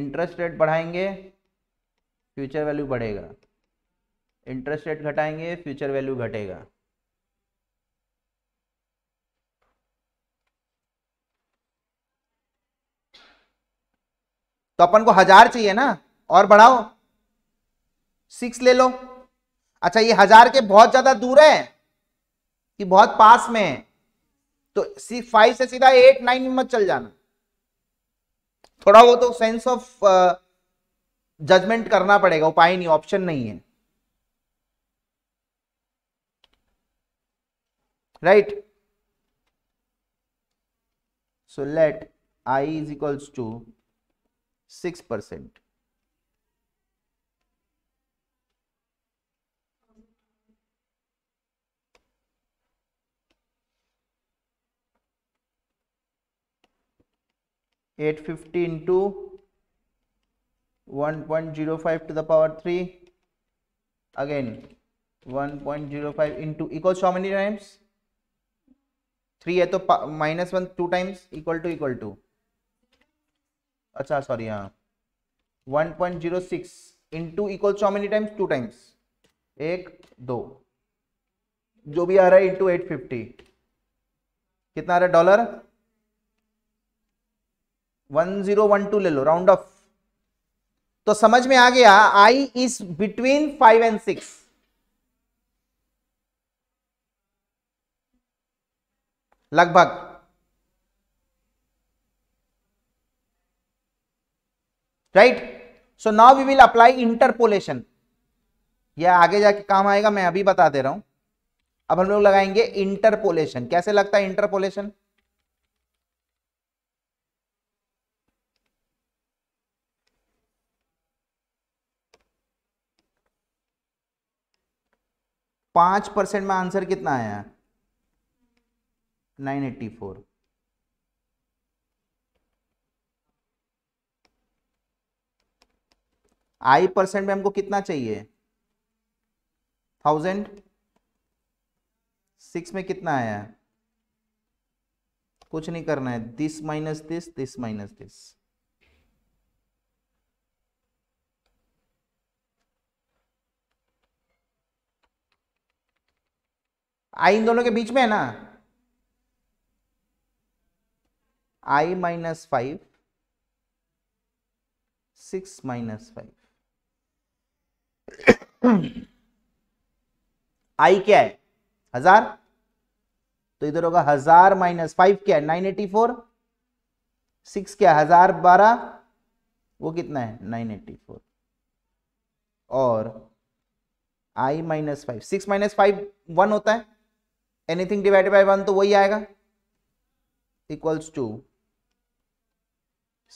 interest rate बढ़ाएंगे फ्यूचर वैल्यू बढ़ेगा इंटरेस्ट रेट घटाएंगे फ्यूचर वैल्यू घटेगा तो अपन को हजार चाहिए ना और बढ़ाओ सिक्स ले लो अच्छा ये हजार के बहुत ज्यादा दूर है कि बहुत पास में है तो फाइव से सीधा एट नाइन में मत चल जाना थोड़ा वो तो सेंस ऑफ जजमेंट करना पड़ेगा उपाय नहीं ऑप्शन नहीं है right so let I is equals to six percent at fifty into one point zero five to the power three zero five into equal so many times three है तो minus one two times equal to equal to अच्छा सॉरी हाँ one point zero six into equal so many times two times एक दो जो भी आ रहा है इंटू एट फिफ्टी कितना आ रहा है dollar one zero one two ले लो राउंड ऑफ तो समझ में आ गया i is between five and six लगभग right so now we will apply interpolation यह आगे जाके काम आएगा मैं अभी बता दे रहा हूं अब हम लोग लगाएंगे इंटरपोलेशन कैसे लगता है इंटरपोलेशन पांच परसेंट में आंसर कितना आया nine eighty four i percent में हमको कितना चाहिए थाउजेंड सिक्स में कितना आया कुछ नहीं करना है this minus this this minus this i इन दोनों के बीच में है ना i minus five six minus five i क्या है हजार तो इधर होगा हजार माइनस फाइव क्या है नाइन एटी फोर सिक्स क्या हजार बारह वो कितना है नाइन एटी फोर और i minus five six minus five one होता है एनीथिंग डिवाइडेड बाय वन तो वही आएगा equals to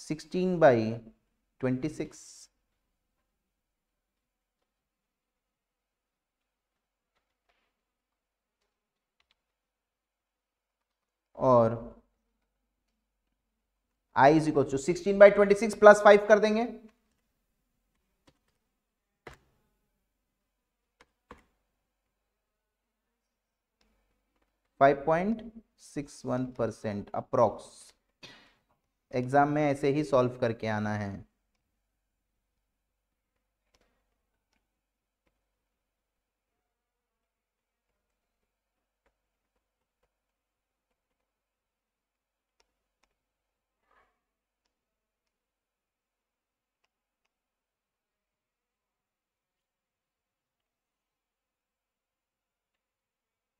sixteen by twenty six और i is equal to sixteen by twenty six plus five कर देंगे 5.61 परसेंट अप्रॉक्स एग्जाम में ऐसे ही सॉल्व करके आना है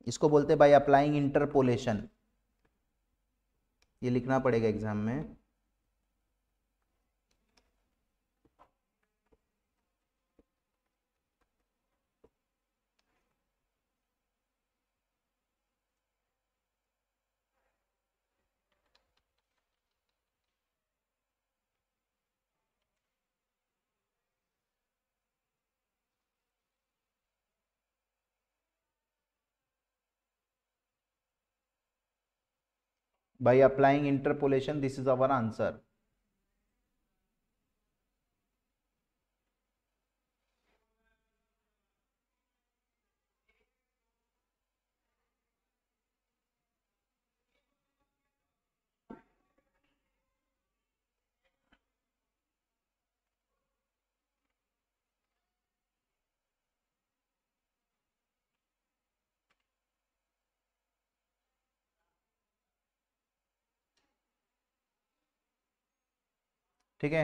इसको बोलते हैं बाय अप्लाइंग इंटरपोलेशन ये लिखना पड़ेगा एग्जाम में by applying interpolation this is our answer ठीक है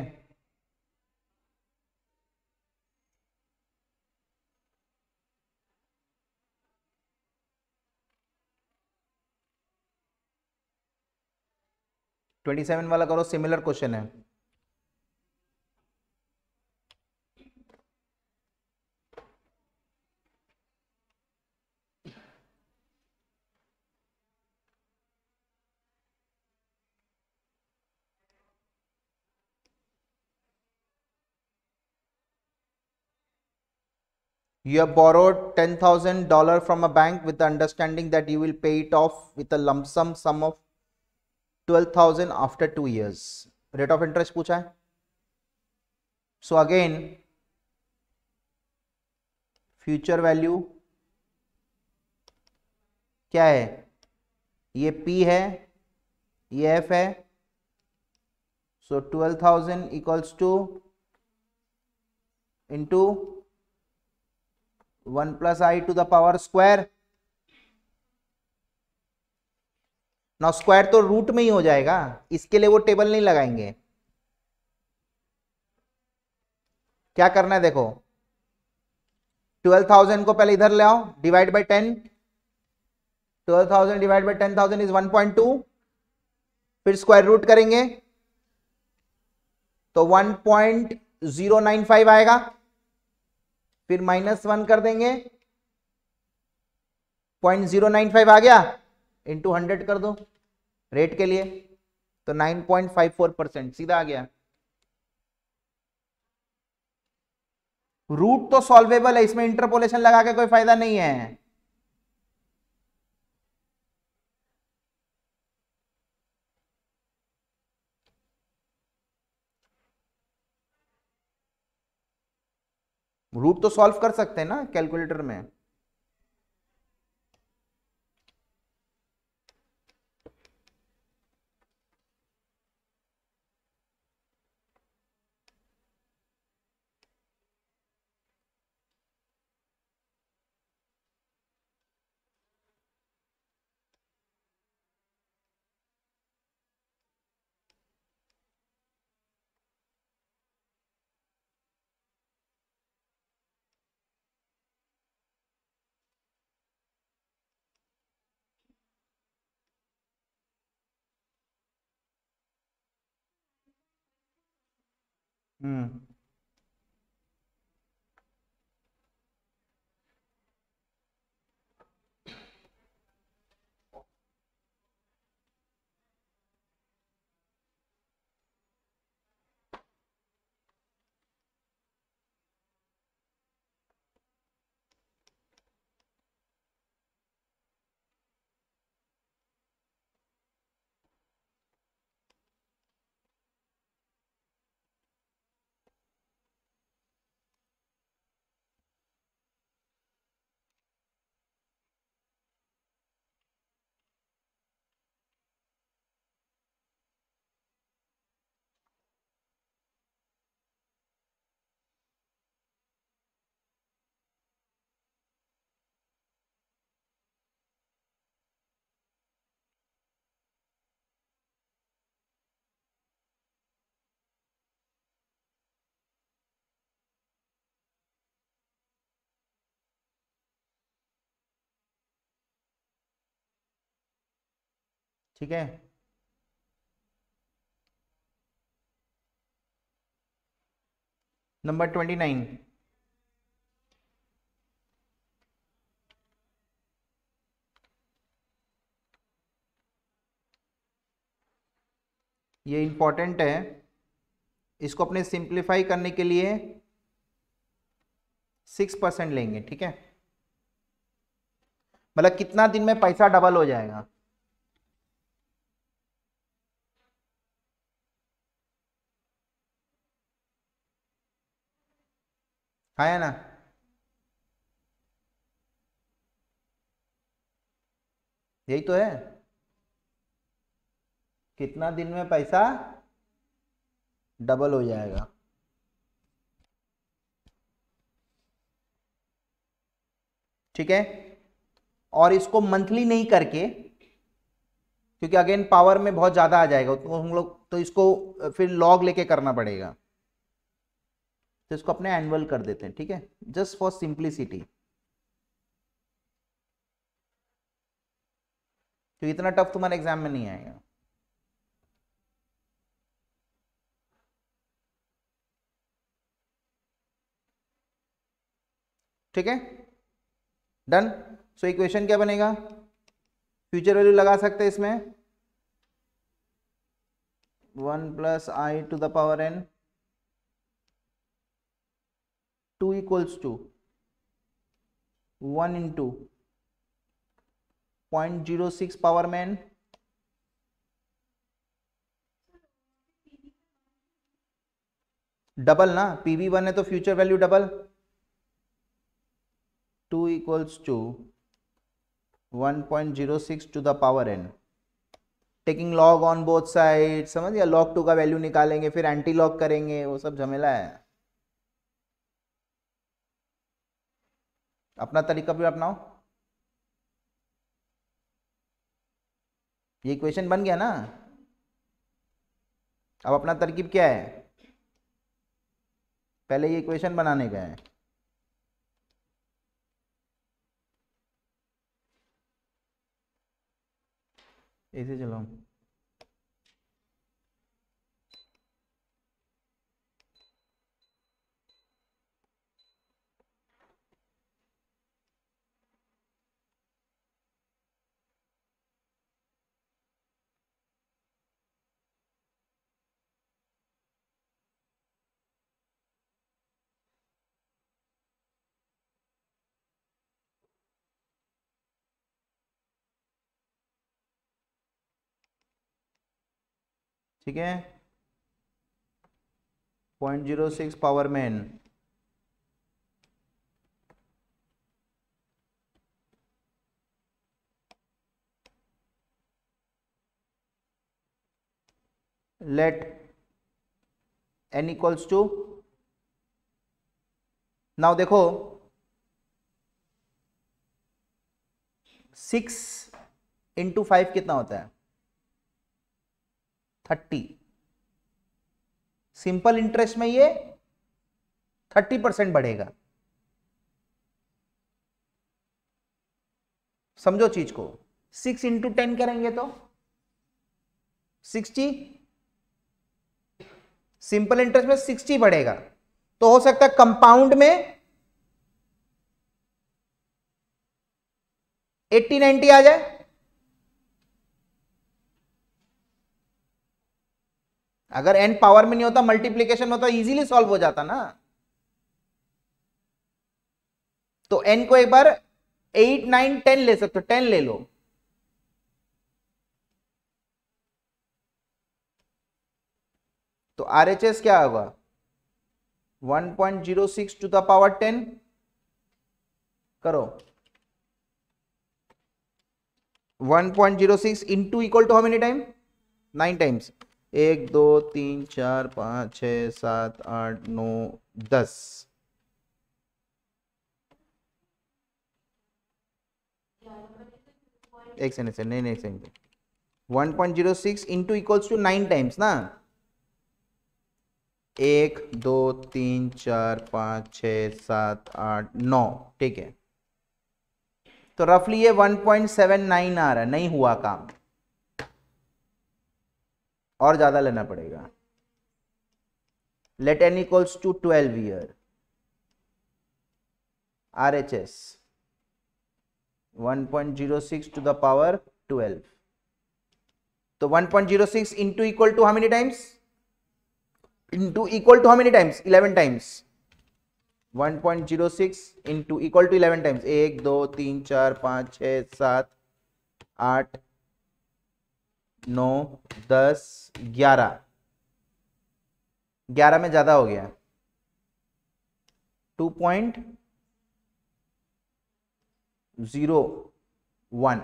ट्वेंटी सेवन वाला करो सिमिलर क्वेश्चन है you have borrowed ten thousand dollar from a bank with the understanding that you will pay it off with a lump sum sum of twelve thousand after two years. Rate of interest pucha hai. So again, future value क्या है ये P है ये F है so so 12,000 equals to into one plus I to the power square now square तो रूट में ही हो जाएगा इसके लिए वो टेबल नहीं लगाएंगे क्या करना है देखो ट्वेल्व थाउजेंड को पहले इधर ले आओ divide by ten twelve thousand divide by ten thousand is one point two फिर स्क्वायर रूट करेंगे तो one point zero nine five आएगा फिर माइनस वन कर देंगे पॉइंट जीरो नाइन फाइव आ गया इंटू हंड्रेड कर दो रेट के लिए तो nine point five four percent सीधा आ गया रूट तो सॉल्वेबल है इसमें इंटरपोलेशन लगा के कोई फायदा नहीं है रूट तो सॉल्व कर सकते हैं ना कैलकुलेटर में 嗯。ठीक है नंबर ट्वेंटी नाइन ये इंपॉर्टेंट है इसको अपने सिंप्लीफाई करने के लिए सिक्स परसेंट लेंगे ठीक है मतलब कितना दिन में पैसा डबल हो जाएगा खाया ना यही तो है कितना दिन में पैसा डबल हो जाएगा ठीक है और इसको मंथली नहीं करके क्योंकि अगेन पावर में बहुत ज़्यादा आ जाएगा तो हम लोग तो इसको फिर लॉग लेके करना पड़ेगा तो इसको अपने एनुअल कर देते हैं ठीक है जस्ट फॉर सिंप्लिसिटी तो इतना टफ तुम्हारे एग्जाम में नहीं आएगा ठीक है डन सो इक्वेशन क्या बनेगा फ्यूचर वैल्यू लगा सकते हैं इसमें one plus I to the power n to equals to one two point zero six power man double ना पीवी वन है तो future value double to equals to one point zero six to the power n taking log on both side समझ गया लॉग टू का वैल्यू निकालेंगे फिर एंटी लॉग करेंगे वो सब झमेला है अपना तरीका भी अपनाओ ये क्वेश्चन बन गया ना अब अपना तरकीब क्या है पहले ये क्वेश्चन बनाने का है ऐसे चलाऊ ठीक है point zero six power man let n equals to now देखो सिक्स इंटू फाइव कितना होता है थर्टी सिंपल इंटरेस्ट में ये थर्टी परसेंट बढ़ेगा समझो चीज को सिक्स इंटू टेन करेंगे तो सिक्सटी सिंपल इंटरेस्ट में सिक्सटी बढ़ेगा तो हो सकता है कंपाउंड में एट्टी नाइनटी आ जाए अगर एन पावर में नहीं होता मल्टीप्लीकेशन होता इजीली सॉल्व हो जाता ना तो एन को एक बार एट नाइन टेन ले सकते हो टेन ले लो तो आर क्या होगा 1.06 टू द पावर टेन करो 1.06 into equal to how many time nine times एक दो तीन चार पाँच छ सात आठ नौ दस एक सेकंड सेकंड नहीं नहीं second one point zero six into equals to nine times ना एक दो तीन चार पाँच छ सात आठ नौ ठीक है तो रफली ये वन पॉइंट सेवन नाइन आ रहा है नहीं हुआ काम और ज़्यादा लेना पड़ेगा let n equals to twelve year R H S one point zero six to the power twelve तो one point zero six into equal to how many times into equal to how many times eleven times one point zero six into equal to eleven times एक दो तीन चार पाँच छ सात आठ नौ दस ग्यारह ग्यारह में ज़्यादा हो गया two point zero one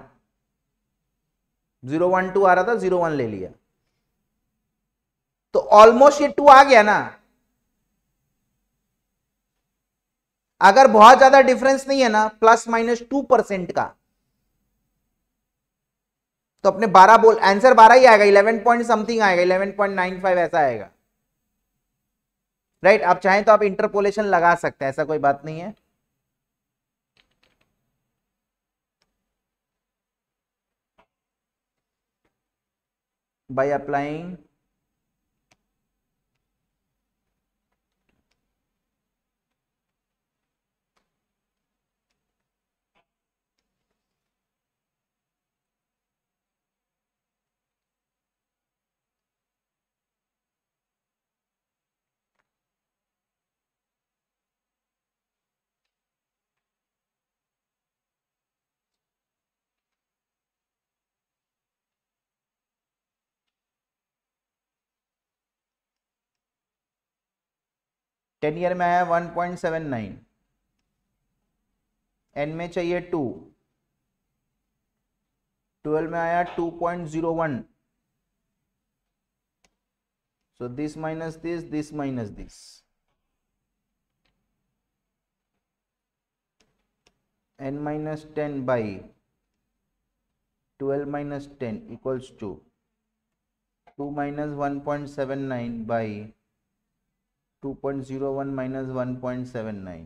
zero one two आ रहा था जीरो वन ले लिया तो ऑलमोस्ट ये टू आ गया ना अगर बहुत ज्यादा डिफरेंस नहीं है ना प्लस माइनस टू परसेंट का तो अपने 12 बोल आंसर 12 ही आएगा 11 पॉइंट समथिंग आएगा 11.95 ऐसा आएगा राइट right? आप चाहें तो आप इंटरपोलेशन लगा सकते हैं ऐसा कोई बात नहीं है बाय अप्लाइंग टेन ईयर में आया one point seven nine n में चाहिए टू ट्वेल्व में आया two point zero one so this minus this this minus this n minus 10 by 12 minus 10 equals two. Two 2 minus 1.79 by 2.01 minus 1.79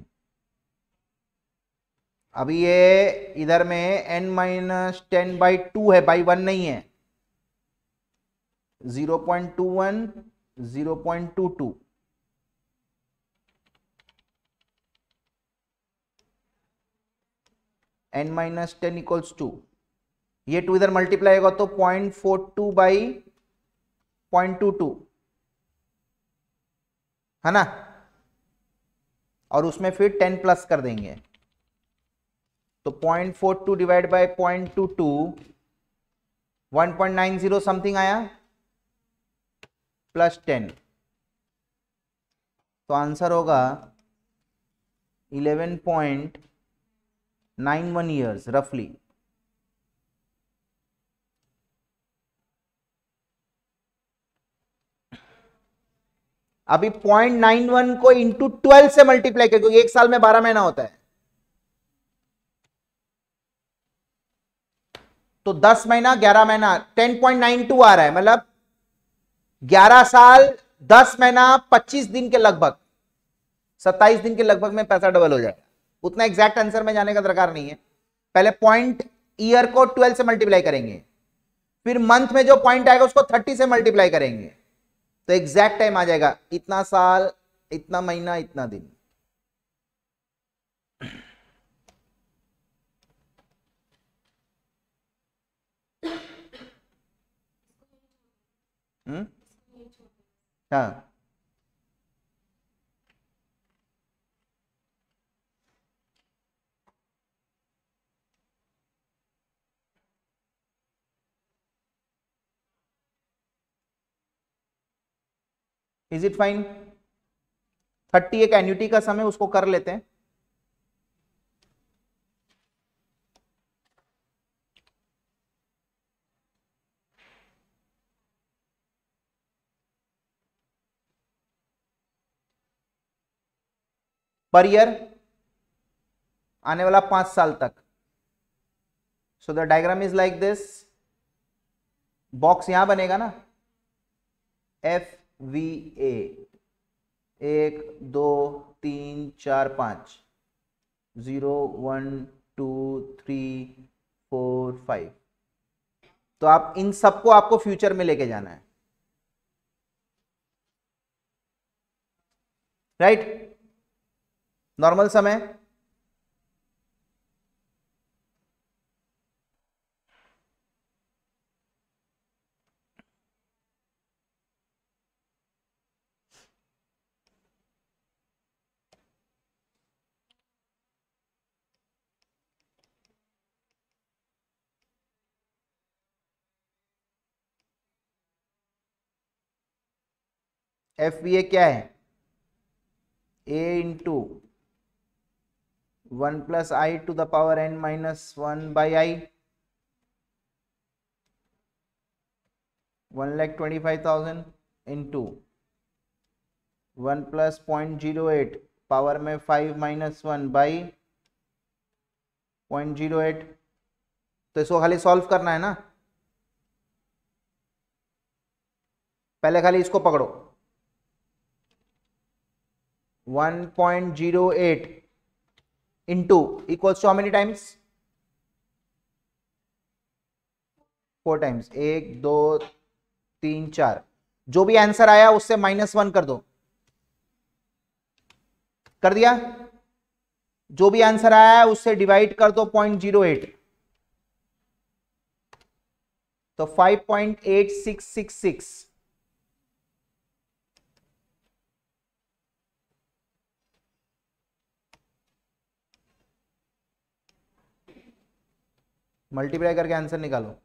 अभी ये इधर में n minus ten by two है बाई वन नहीं है 0.21 0.22 n minus ten equals to ये टू इधर मल्टीप्लाई होगा तो point four two by point two two है ना और उसमें फिर टेन प्लस कर देंगे तो point four two divide by point two two one point nine zero something आया प्लस टेन तो आंसर होगा eleven point nine one years रफली अभी पॉइंट नाइन वन को इंटू ट्वेल्व से मल्टीप्लाई कर क्योंकि एक साल में बारह महीना होता है तो दस महीना ग्यारह महीना टेन पॉइंट नाइन टू आ रहा है मतलब ग्यारह साल दस महीना पच्चीस दिन के लगभग सत्ताईस दिन के लगभग में पैसा डबल हो जाएगा उतना एग्जैक्ट आंसर में जाने का दरकार नहीं है पहले पॉइंट ईयर को ट्वेल्व से मल्टीप्लाई करेंगे फिर मंथ में जो पॉइंट आएगा उसको थर्टी से मल्टीप्लाई करेंगे तो एग्जैक्ट टाइम आ जाएगा इतना साल इतना महीना इतना दिन हम्म? हाँ इज इट फाइन थर्टी एक एन्यूटी का समय उसको कर लेते हैं पर ईयर आने वाला पांच साल तक so the diagram is like this box यहां बनेगा ना एफ वी ए एक दो तीन चार पाँच zero one two three four five तो आप इन सबको आपको फ्यूचर में लेके जाना है राइट नॉर्मल समय एफ बी ए क्या है A into one plus I to the power N minus one by i one lakh twenty five thousand into one plus point zero eight power में five minus one by point zero eight तो इसको खाली सॉल्व करना है ना पहले खाली इसको पकड़ो 1.08 into equals to how many times? Four times एक दो तीन चार जो भी आंसर आया उससे माइनस वन कर दो कर दिया जो भी आंसर आया है उससे डिवाइड कर दो पॉइंट जीरो एट तो five point eight six six six multiply करके आंसर निकालो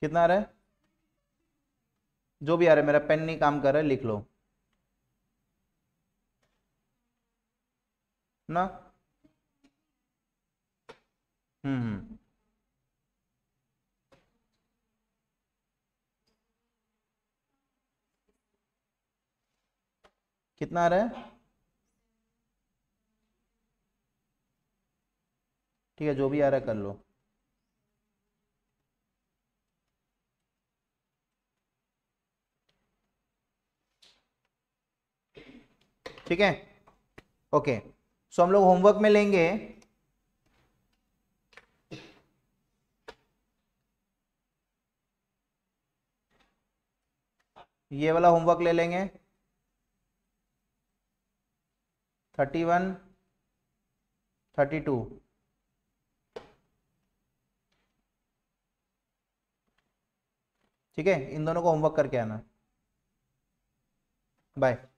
कितना आ रहा है जो भी आ रहा है मेरा पेन नहीं काम कर रहा है लिख लो ना हम्म, हम्म कितना आ रहा है ठीक है जो भी आ रहा है कर लो ठीक है ओके सो हम लोग होमवर्क में लेंगे ये वाला होमवर्क ले लेंगे थर्टी वन थर्टी टू ठीक है इन दोनों को होमवर्क करके आना बाय